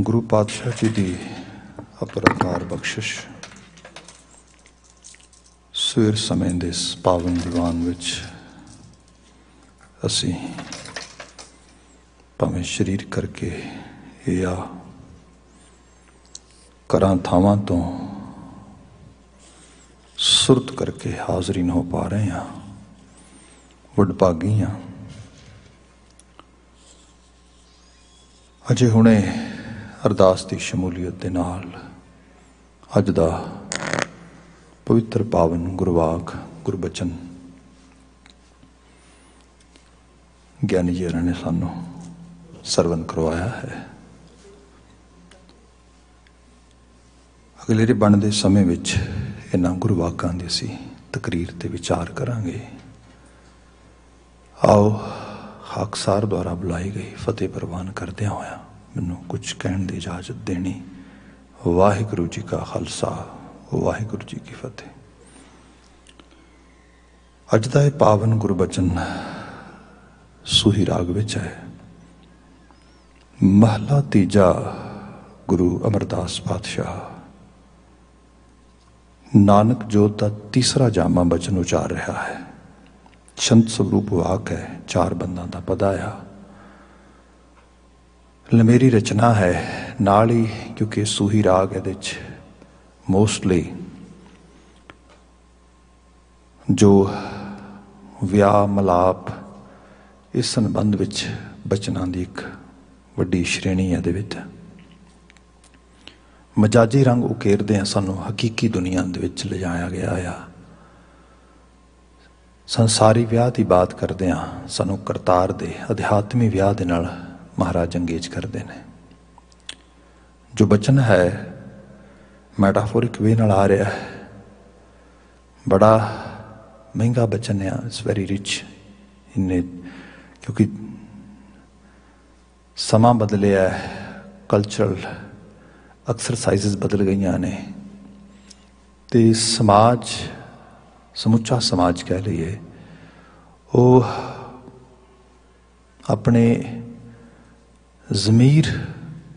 ਗੁਰੂ ਪਾਤਸ਼ਾਹ ਜੀ ਦੀ ਅਪਰਕਾਰ ਬਖਸ਼ਿਸ਼ ਸਵੇਰ ਸਮੇਂ ਦੇ ਇਸ ਪਾਵਨ ਦੀਵਾਨ ਵਿੱਚ ਅਸੀਂ ਭਾਵੇਂ ਸਰੀਰ ਕਰਕੇ ਜਾਂ ਕਰਾਂ ਥਾਵਾਂ ਤੋਂ ਸੁਰਤ ਕਰਕੇ ਹਾਜ਼ਰੀ ਨਾ ਹੋ ਪਾ ਰਹੇ ਹਾਂ ਭਾਗੀ ਹਾਂ ਅਜੇ ਹੁਣੇ ਅਰਦਾਸ ਦੀ ਸ਼ਮੂਲੀਅਤ ਦੇ ਨਾਲ ਅੱਜ ਦਾ ਪਵਿੱਤਰ ਪਾਵਨ ਗੁਰਵਾਕ ਗੁਰਬਚਨ ਗਿਆਨੀ ਜੀ ਨੇ ਸਾਨੂੰ ਸਰਵਨ ਕਰਵਾਇਆ ਹੈ ਅਗਲੇ ਦੇ ਸਮੇਂ ਵਿੱਚ ਇਹਨਾਂ ਗੁਰਵਾਕਾਂ ਦੀ ਸੀ ਤਕਰੀਰ ਤੇ ਵਿਚਾਰ ਕਰਾਂਗੇ ਆਓ ਹਕਸਾਰ ਦੁਆਰਾ ਬੁਲਾਈ ਗਈ ਫਤਿਹ ਪ੍ਰਵਾਨ ਕਰਦਿਆਂ ਹੋਇਆ ਮੈਨੂੰ ਕੁਝ ਕਹਿਣ ਦੀ ਇਜਾਜ਼ਤ ਦੇਣੀ ਵਾਹਿਗੁਰੂ ਜੀ ਕਾ ਖਾਲਸਾ ਵਾਹਿਗੁਰੂ ਜੀ ਕੀ ਫਤਿਹ ਅੱਜ ਦਾ ਇਹ ਪਾਵਨ ਗੁਰਬਚਨ ਸੁਹੀ ਰਾਗ ਵਿੱਚ ਹੈ ਮਹਲਾ ਤੀਜਾ ਗੁਰੂ ਅਮਰਦਾਸ ਪਾਤਸ਼ਾਹ ਨਾਨਕ ਜੋਤ ਦਾ ਤੀਸਰਾ ਜਾਮਾ ਬਚਨ ਉਚਾਰ ਰਿਹਾ ਹੈ ਸੰਤ ਸਰੂਪ ਵਾਕ ਹੈ ਚਾਰ ਬੰਦਾਂ ਦਾ ਪਦਾਇਆ ਲਮੇਰੀ ਰਚਨਾ ਹੈ ਨਾਲ ਹੀ ਕਿਉਂਕਿ ਸੂਹੀ ਰਾਗ ਇਹਦੇ ਵਿੱਚ ਮੋਸਟਲੀ ਜੋ ਵਿਆਹ ਮਲਾਪ ਇਸ ਸੰਬੰਧ ਵਿੱਚ ਬਚਨਾਂ ਦੀ ਇੱਕ ਵੱਡੀ ਸ਼੍ਰੇਣੀ ਹੈ ਦੇ ਵਿੱਚ ਮਜਾਜੀ ਰੰਗ ਉਕੇਰਦੇ ਆ ਸਾਨੂੰ ਹਕੀਕੀ ਦੁਨੀਆ ਦੇ ਵਿੱਚ ਲਿਜਾਇਆ ਗਿਆ ਆ ਸੰਸਾਰੀ ਵਿਆਹ ਦੀ ਬਾਤ ਕਰਦੇ ਆ ਸਾਨੂੰ ਕਰਤਾਰ ਦੇ ਅਧਿਆਤਮੀ ਵਿਆਹ ਦੇ ਨਾਲ ਮਹਾਰਾਜ ਅੰਗੇਜ ਕਰਦੇ ਨੇ ਜੋ ਬਚਨ ਹੈ ਮੈਟਾਫੋਰਿਕ ਵੇ ਨਾਲ ਆ ਰਿਹਾ ਹੈ ਬੜਾ ਮਹਿੰਗਾ ਬਚਨ ਹੈ ਇਸ ਵੈਰੀ ਰਿਚ ਇਨ ਇਟ ਕਿਉਂਕਿ ਸਮਾਂ ਬਦਲਿਆ ਹੈ ਕਲਚਰਲ ਐਕਸਰਸਾਈਜ਼ਸ ਬਦਲ ਗਈਆਂ ਨੇ ਤੇ ਸਮਾਜ ਸਮੁੱਚਾ ਸਮਾਜ ਕਹਿ ਲਈਏ ਉਹ ਆਪਣੇ ਜ਼ਮੀਰ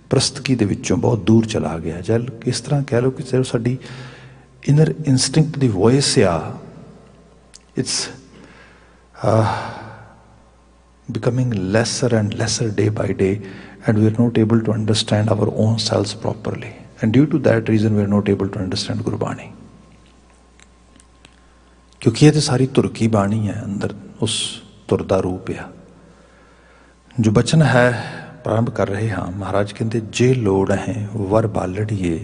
ਪ੍ਰਸਤਕੀ ਦੇ ਵਿੱਚੋਂ ਬਹੁਤ ਦੂਰ ਚਲਾ ਗਿਆ ਜਲ ਇਸ ਤਰ੍ਹਾਂ ਕਹਿ ਲਓ ਕਿ ਸਿਰਫ ਸਾਡੀ ਇਨਰ ਇਨਸਟਿੰਕਟ ਦੀ ਵੌਇਸ ਆ it's becoming lesser and lesser day by day and we are not able to understand our own selves properly and due to that reason we are not able to understand gurbani ਕਿਉਂਕਿ ਇਹ ਤੇ ਸਾਰੀ ਧੁਰ ਕੀ ਬਾਣੀ ਹੈ ਅੰਦਰ ਉਸ ਧੁਰ ਦਾ ਰੂਪ ਆ ਜੋ ਬਚਨ ਹੈ ਪ੍ਰਾਰੰਭ ਕਰ ਰਹੇ ਹਾਂ ਮਹਾਰਾਜ ਕਹਿੰਦੇ ਜੇ ਲੋੜ ਹੈ ਵਰ ਬਾਲੜੀਏ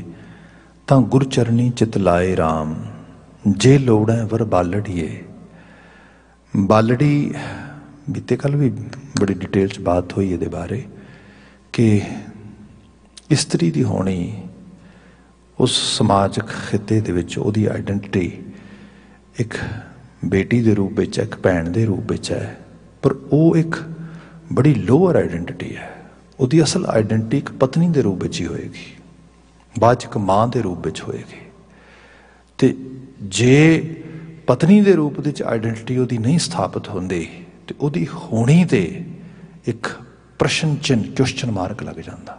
ਤਾਂ ਗੁਰ ਚਰਨੀ ਚਿਤ ਲਾਏ RAM ਜੇ ਲੋੜ ਹੈ ਵਰ ਬਾਲੜੀਏ ਬਾਲੜੀ ਬੀਤੇ ਕੱਲ ਵੀ ਬੜੀ ਡਿਟੇਲ ਚ ਬਾਤ ਹੋਈ ਇਹਦੇ ਬਾਰੇ ਕਿ ਇਸਤਰੀ ਦੀ ਹੋਣੀ ਉਸ ਸਮਾਜਿਕ ਖਿੱਤੇ ਦੇ ਵਿੱਚ ਉਹਦੀ ਆਇਡੈਂਟੀਟੀ ਇੱਕ ਬੇਟੀ ਦੇ ਰੂਪ ਵਿੱਚ ਇੱਕ ਭੈਣ ਦੇ ਰੂਪ ਵਿੱਚ ਹੈ ਪਰ ਉਹ ਇੱਕ ਬੜੀ ਲੋਅਰ ਆਇਡੈਂਟੀਟੀ ਹੈ ਉਹਦੀ ਅਸਲ ਆਇਡੈਂਟੀ ਇੱਕ ਪਤਨੀ ਦੇ ਰੂਪ ਵਿੱਚ ਹੀ ਹੋਏਗੀ ਬਾਅਦ ਚ ਇੱਕ ਮਾਂ ਦੇ ਰੂਪ ਵਿੱਚ ਹੋਏਗੀ ਤੇ ਜੇ ਪਤਨੀ ਦੇ ਰੂਪ ਦੇ ਵਿੱਚ ਆਇਡੈਂਟੀ ਉਹਦੀ ਨਹੀਂ ਸਥਾਪਿਤ ਹੁੰਦੀ ਤੇ ਉਹਦੀ ਹੋਣੀ ਤੇ ਇੱਕ ਪ੍ਰਸ਼ਨ ਚਿੰਨ ਕੁਐਸਚਨ ਮਾਰਕ ਲੱਗ ਜਾਂਦਾ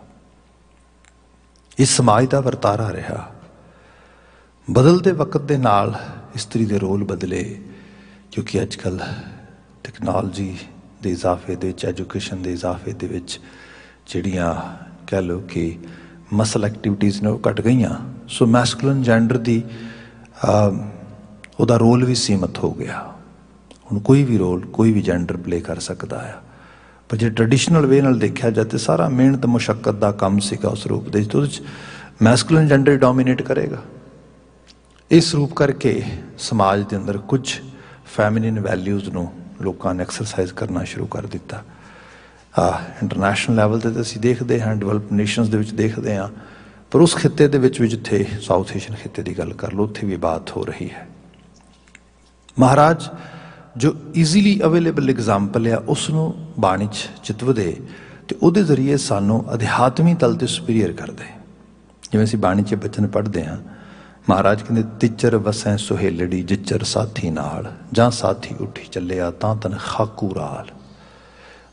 ਇਸ ਸਮਾਜ ਦਾ ਵਰਤਾਰਾ ਰਿਹਾ ਬਦਲਦੇ ਵਕਤ ਦੇ ਨਾਲ ਇਸਤਰੀ ਦੇ ਰੋਲ ਬਦਲੇ ਕਿਉਂਕਿ ਅੱਜ ਕੱਲ ਟੈਕਨੋਲੋਜੀ ਦੇ ਇਜ਼ਾਫੇ ਦੇ ਵਿੱਚ ਐਜੂਕੇਸ਼ਨ ਦੇ ਇਜ਼ਾਫੇ ਦੇ ਵਿੱਚ ਜਿਹੜੀਆਂ ਕਹਿ ਲਓ ਕਿ ਮਸਲ ਐਕਟੀਵਿਟੀਜ਼ ਨੇ ਉਹ ਘਟ ਗਈਆਂ ਸੋ ਮੈਸਕੂਲਿਨ ਜੈਂਡਰ ਦੀ ਉਹਦਾ ਰੋਲ ਵੀ ਸੀਮਤ ਹੋ ਗਿਆ ਹੁਣ ਕੋਈ ਵੀ ਰੋਲ ਕੋਈ ਵੀ ਜੈਂਡਰ ਪਲੇ ਕਰ ਸਕਦਾ ਆ ਪਰ ਜੇ ਟ੍ਰੈਡੀਸ਼ਨਲ ਵੇ ਨਾਲ ਦੇਖਿਆ ਜਾ ਤੇ ਸਾਰਾ ਮਿਹਨਤ ਮੁਸ਼ਕਲ ਦਾ ਕੰਮ ਸੀਗਾ ਉਸ ਰੂਪ ਦੇ ਵਿੱਚ ਉਹਦੇ ਜੈਂਡਰ ਡੋਮੀਨੇਟ ਕਰੇਗਾ ਇਸ ਰੂਪ ਕਰਕੇ ਸਮਾਜ ਦੇ ਅੰਦਰ ਕੁਝ ਫੈਮਿਨਿਨ ਵੈਲਿਊਜ਼ ਨੂੰ ਲੋਕਾਂ ਨੇ ਐਕਸਰਸਾਈਜ਼ ਕਰਨਾ ਸ਼ੁਰੂ ਕਰ ਦਿੱਤਾ ਆ ਇੰਟਰਨੈਸ਼ਨਲ ਲੈਵਲ ਤੇ ਅਸੀਂ ਦੇਖਦੇ ਹਾਂ ਡਿਵੈਲਪ ਨੇਸ਼ਨਸ ਦੇ ਵਿੱਚ ਦੇਖਦੇ ਹਾਂ ਪਰ ਉਸ ਖਿੱਤੇ ਦੇ ਵਿੱਚ ਵੀ ਜਿੱਥੇ ਸਾਊਥ ਏਸ਼ੀਅਨ ਖਿੱਤੇ ਦੀ ਗੱਲ ਕਰ ਲਓ ਉੱਥੇ ਵੀ ਬਾਤ ਹੋ ਰਹੀ ਹੈ ਮਹਾਰਾਜ ਜੋ ਈਜ਼ੀਲੀ ਅਵੇਲੇਬਲ ਐਗਜ਼ਾਮਪਲ ਆ ਉਸ ਨੂੰ ਬਾਣੀ ਚ ਚਿਤਵਦੇ ਤੇ ਉਹਦੇ ਜ਼ਰੀਏ ਸਾਨੂੰ ਅਧਿਆਤਮੀ ਤਲ ਤੇ ਸੁਪੀਰੀਅਰ ਕਰਦੇ ਜਿਵੇਂ ਅਸੀਂ ਬਾਣੀ ਚ ਬਚਨ ਪੜ੍ਹਦੇ ਹਾਂ ਮਹਾਰਾਜ ਕਹਿੰਦੇ ਤਿਚਰ ਵਸੈ ਸੁਹੇਲੜੀ ਜਿਚਰ ਸਾਥੀ ਨਾਲ ਜਾਂ ਸਾਥੀ ਉੱਠੀ ਚੱਲਿਆ ਤਾਂ ਤਨ ਖਾਕੂ ਰਾਲ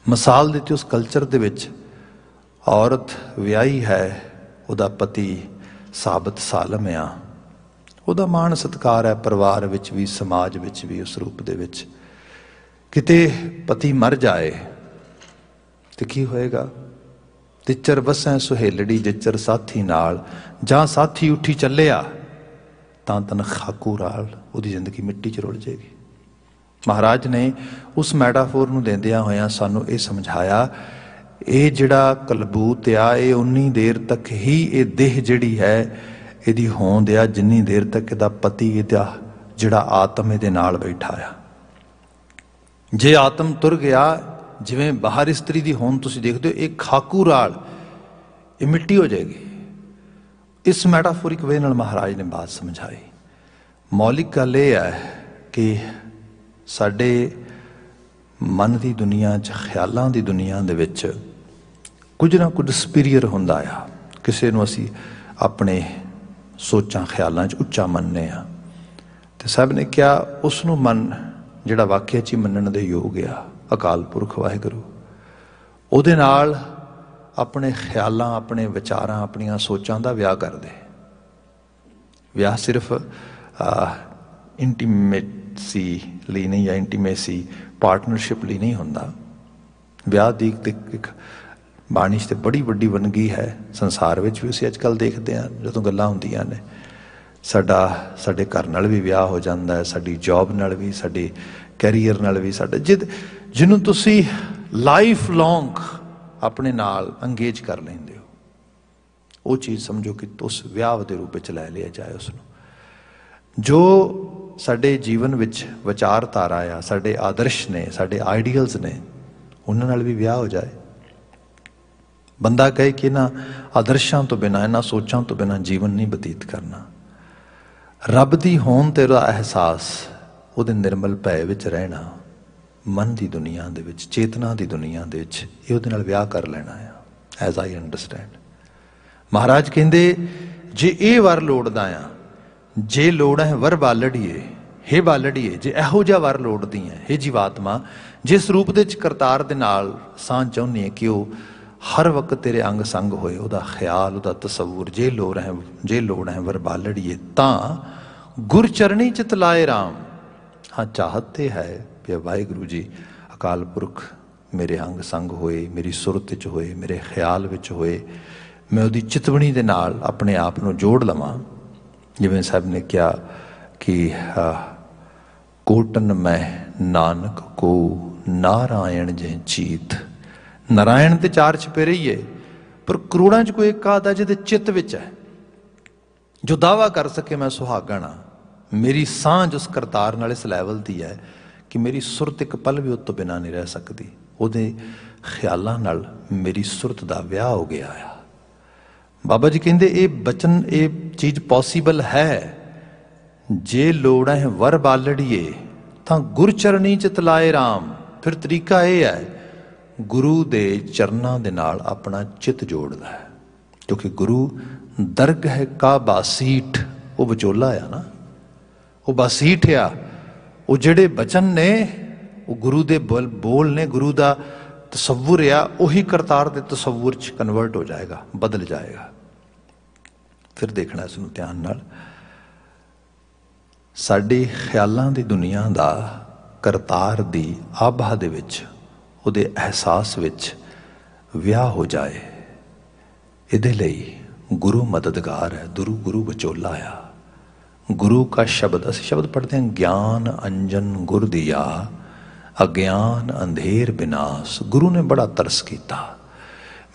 ਮਿਸਾਲ ਦਿੱਤੀ ਉਸ ਕਲਚਰ ਦੇ ਵਿੱਚ ਔਰਤ ਵਿਆਹੀ ਹੈ ਉਹਦਾ ਪਤੀ ਸਾਬਤ ਸਾਲਮ ਆ ਉਹਦਾ ਮਾਣ ਸਤਕਾਰ ਹੈ ਪਰਿਵਾਰ ਵਿੱਚ ਵੀ ਸਮਾਜ ਵਿੱਚ ਵੀ ਉਸ ਰੂਪ ਦੇ ਵਿੱਚ ਕਿਤੇ ਪਤੀ ਮਰ ਜਾਏ ਤੇ ਕੀ ਹੋਏਗਾ ਤਿੱਚਰ ਵਸੈ ਸੁਹੇਲੜੀ ਜਿੱਚਰ ਸਾਥੀ ਨਾਲ ਜਾਂ ਸਾਥੀ ਉੱਠੀ ਚੱਲਿਆ ਤਾਂ ਤਨ ਖਾਕੂ ਰਾਲ ਉਹਦੀ ਜ਼ਿੰਦਗੀ ਮਿੱਟੀ 'ਚ ਰੁਲ ਜਾਏਗੀ ਮਹਾਰਾਜ ਨੇ ਉਸ ਮੈਟਾਫੋਰ ਨੂੰ ਦਿੰਦਿਆਂ ਹੋਇਆਂ ਸਾਨੂੰ ਇਹ ਸਮਝਾਇਆ ਇਹ ਜਿਹੜਾ ਕਲਬੂਤ ਆ ਇਹ ਉਨੀ ਦੇਰ ਤੱਕ ਹੀ ਇਹ ਦੇਹ ਜਿਹੜੀ ਹੈ ਇਹਦੀ ਹੋਂਦ ਆ ਜਿੰਨੀ ਦੇਰ ਤੱਕ ਇਹਦਾ ਪਤੀ ਇਹਦਾ ਜਿਹੜਾ ਆਤਮ ਇਹਦੇ ਨਾਲ ਬੈਠਾ ਆ ਜੇ ਆਤਮ ਤੁਰ ਗਿਆ ਜਿਵੇਂ ਬਾਹਰ ਇਸਤਰੀ ਦੀ ਹੋਂਦ ਤੁਸੀਂ ਦੇਖਦੇ ਹੋ ਇਹ ਖਾਕੂ ਰਾਲ ਇਹ ਮਿੱਟੀ ਹੋ ਜਾਏਗੀ ਇਸ ਮੈਟਾਫੋਰਿਕ ਵੇ ਨਾਲ ਮਹਾਰਾਜ ਨੇ ਬਾਤ ਸਮਝਾਈ ਮੌਲਿਕ ਗੱਲ ਇਹ ਹੈ ਕਿ ਸਾਡੇ ਮਨ ਦੀ ਦੁਨੀਆ 'ਚ ਖਿਆਲਾਂ ਦੀ ਦੁਨੀਆ ਦੇ ਵਿੱਚ ਕੁਝ ਨਾ ਕੁਝ ਸੁਪੀਰੀਅਰ ਹੁੰਦਾ ਆ ਕਿਸੇ ਨੂੰ ਅਸੀਂ ਆਪਣੇ ਸੋਚਾਂ ਖਿਆਲਾਂ 'ਚ ਉੱਚਾ ਮੰਨਨੇ ਆ ਤੇ ਸਭ ਨੇ ਕਿਹਾ ਉਸ ਨੂੰ ਮੰਨ ਜਿਹੜਾ ਵਾਕਿਆ 'ਚ ਮੰਨਣ ਦੇ ਯੋਗ ਆ ਅਕਾਲ ਪੁਰਖ ਵਾਹਿਗੁਰੂ ਉਹਦੇ ਨਾਲ ਆਪਣੇ ਖਿਆਲਾਂ ਆਪਣੇ ਵਿਚਾਰਾਂ ਆਪਣੀਆਂ ਸੋਚਾਂ ਦਾ ਵਿਆਹ ਕਰਦੇ ਵਿਆਹ ਸਿਰਫ ਇੰਟੀਮੇਟ ਸੀ ਲਈ ਨਹੀਂ ਜਾਂ ਇੰਟੀਮੇਸੀ ਪਾਰਟਨਰਸ਼ਿਪ ਲਈ ਨਹੀਂ ਹੁੰਦਾ ਵਿਆਹ ਦੀ ਇੱਕ ਬਾਣੀ ਤੇ ਬੜੀ ਵੱਡੀ ਗਈ ਹੈ ਸੰਸਾਰ ਵਿੱਚ ਵੀ ਅਸੀਂ ਅੱਜਕੱਲ ਦੇਖਦੇ ਹਾਂ ਜਦੋਂ ਗੱਲਾਂ ਹੁੰਦੀਆਂ ਨੇ ਸਾਡਾ ਸਾਡੇ ਘਰ ਨਾਲ ਵੀ ਵਿਆਹ ਹੋ ਜਾਂਦਾ ਹੈ ਸਾਡੀ ਜੌਬ ਨਾਲ ਵੀ ਸਾਡੇ ਕੈਰੀਅਰ ਨਾਲ ਵੀ ਸਾਡਾ ਜਿਹ ਜਿਹਨੂੰ ਤੁਸੀਂ ਲਾਈਫ ਲੌਂਗ ਆਪਣੇ ਨਾਲ ਅੰਗੇਜ ਕਰ ਲੈਂਦੇ ਹੋ ਉਹ ਚੀਜ਼ ਸਮਝੋ ਕਿ ਤੁਸ ਵਿਆਹ ਦੇ ਰੂਪ ਵਿੱਚ ਲੈ ਲਿਆ ਜਾਏ ਉਸ ਨੂੰ ਜੋ ਸਾਡੇ ਜੀਵਨ ਵਿੱਚ ਵਿਚਾਰਧਾਰਾ ਆ ਸਾਡੇ ਆਦਰਸ਼ ਨੇ ਸਾਡੇ ਆਈਡੀਅਲਸ ਨੇ ਉਹਨਾਂ ਨਾਲ ਵੀ ਵਿਆਹ ਹੋ ਜਾਏ ਬੰਦਾ ਕਹੇ ਕਿ ਨਾ ਆਦਰਸ਼ਾਂ ਤੋਂ ਬਿਨਾ ਇਹਨਾਂ ਸੋਚਾਂ ਤੋਂ ਬਿਨਾ ਜੀਵਨ ਨਹੀਂ ਬਤੀਤ ਕਰਨਾ ਰੱਬ ਦੀ ਹੋਣ ਤੇ ਉਹਦਾ ਅਹਿਸਾਸ ਉਹਦੇ ਨਿਰਮਲ ਭੈ ਵਿੱਚ ਰਹਿਣਾ ਮਨ ਦੀ ਦੁਨੀਆ ਦੇ ਵਿੱਚ ਚੇਤਨਾ ਦੀ ਦੁਨੀਆ ਦੇ ਵਿੱਚ ਇਹ ਉਹਦੇ ਨਾਲ ਵਿਆਹ ਕਰ ਲੈਣਾ ਆ ਐਜ਼ ਆਈ ਅੰਡਰਸਟੈਂਡ ਮਹਾਰਾਜ ਕਹਿੰਦੇ ਜੇ ਇਹ ਵਰ ਲੋੜਦਾ ਆ ਜੇ ਲੋੜ ਹੈ ਵਰ ਬਾਲੜੀਏ ਹੇ ਬਾਲੜੀਏ ਜੇ ਇਹੋ ਜਿਹਾ ਵਰ ਲੋੜਦੀ ਹੈ ਹੇ ਜੀਵਾਤਮਾ ਜਿਸ ਰੂਪ ਦੇ ਚ ਕਰਤਾਰ ਦੇ ਨਾਲ ਸਾਂ ਚਾਹੁੰਨੀ ਹੈ ਕਿ ਉਹ ਹਰ ਵਕਤ ਤੇਰੇ ਅੰਗ ਸੰਗ ਹੋਏ ਉਹਦਾ ਖਿਆਲ ਉਹਦਾ ਤਸਵੂਰ ਜੇ ਲੋੜ ਹੈ ਜੇ ਲੋੜ ਹੈ ਵਰ ਬਾਲੜੀਏ ਤਾਂ ਗੁਰ ਚਰਣੀ ਚਿਤ ਲਾਏ RAM ਹਾਂ ਚਾਹਤ ਤੇ ਹੈ ਕਿ ਵਾਹਿਗੁਰੂ ਜੀ ਅਕਾਲ ਪੁਰਖ ਮੇਰੇ ਅੰਗ ਸੰਗ ਹੋਏ ਮੇਰੀ ਸੁਰਤ ਚ ਹੋਏ ਮੇਰੇ ਖਿਆਲ ਵਿੱਚ ਹੋਏ ਮੈਂ ਉਹਦੀ ਚਿਤਵਣੀ ਦੇ ਨਾਲ ਆਪਣੇ ਆਪ ਨੂੰ ਜੋੜ ਲਵਾਂ ਜਿਵੇਂ ਸਾਹਿਬ ਨੇ ਕਿਹਾ ਕਿ ਕੋਟਨ ਮੈਂ ਨਾਨਕ ਕੋ ਨਾਰਾਇਣ ਜੇ ਚੀਤ ਨਾਰਾਇਣ ਤੇ ਚਾਰ ਛਪੇਰੇ ਹੀ ਏ ਪਰ ਕਰੋੜਾਂ ਚ ਕੋਈ ਇੱਕ ਆਦਾ ਜਿਹਦੇ ਚਿੱਤ ਵਿੱਚ ਹੈ ਜੋ ਦਾਵਾ ਕਰ ਸਕੇ ਮੈਂ ਸੁਹਾਗਣਾ ਮੇਰੀ ਸਾਂਝ ਉਸ ਕਰਤਾਰ ਨਾਲ ਇਸ ਲੈਵਲ ਦੀ ਹੈ ਕਿ ਮੇਰੀ ਸੁਰਤ ਇੱਕ ਪਲ ਵੀ ਉਸ ਤੋਂ ਬਿਨਾ ਨਹੀਂ ਰਹਿ ਸਕਦੀ ਉਹਦੇ ਖਿਆਲਾਂ ਨਾਲ ਮੇਰੀ ਸੁਰਤ ਦਾ ਵਿਆਹ ਹੋ ਗਿਆ ਆ ਬਾਬਾ ਜੀ ਕਹਿੰਦੇ ਇਹ ਬਚਨ ਇਹ ਚੀਜ਼ ਪੋਸੀਬਲ ਹੈ ਜੇ ਲੋੜ ਹੈ ਵਰ ਬਾਲੜੀਏ ਤਾਂ ਗੁਰ ਚਰਣੀ ਚ ਤਲਾਏ RAM ਫਿਰ ਤਰੀਕਾ ਇਹ ਹੈ ਗੁਰੂ ਦੇ ਚਰਨਾਂ ਦੇ ਨਾਲ ਆਪਣਾ ਚਿੱਤ ਜੋੜਦਾ ਹੈ ਕਿਉਂਕਿ ਗੁਰੂ ਦਰਗ ਹੈ ਕਾ ਬਾਸੀਟ ਉਹ ਵਿਚੋਲਾ ਆ ਨਾ ਉਹ ਬਾਸੀਟ ਆ ਉਹ ਜਿਹੜੇ ਬਚਨ ਨੇ ਉਹ ਗੁਰੂ ਦੇ ਬੋਲ ਨੇ ਗੁਰੂ ਦਾ ਤਸਵੁਰ ਆ ਉਹੀ ਕਰਤਾਰ ਦੇ ਤਸਵੁਰ ਚ ਕਨਵਰਟ ਹੋ ਜਾਏਗਾ ਬਦਲ ਜਾਏਗਾ ਫਿਰ ਦੇਖਣਾ ਇਸ ਨੂੰ ਧਿਆਨ ਨਾਲ ਸਾਡੇ ਖਿਆਲਾਂ ਦੀ ਦੁਨੀਆ ਦਾ ਕਰਤਾਰ ਦੀ ਆਭਾ ਦੇ ਵਿੱਚ ਉਹਦੇ ਅਹਿਸਾਸ ਵਿੱਚ ਵਿਆਹ ਹੋ ਜਾਏ ਇਹਦੇ ਲਈ ਗੁਰੂ ਮਦਦਗਾਰ ਹੈ ਦੁਰੂ ਗੁਰੂ ਬਚੋਲਾ ਆ ਗੁਰੂ ਦਾ ਸ਼ਬਦ ਅਸੀਂ ਸ਼ਬਦ ਪੜ੍ਹਦੇ ਹਾਂ ਗਿਆਨ ਅੰਜਨ ਗੁਰ ਦੀਆ ਅਗਿਆਨ ਅੰਧੇਰ ਬਿਨਾਸ਼ ਗੁਰੂ ਨੇ ਬੜਾ ਤਰਸ ਕੀਤਾ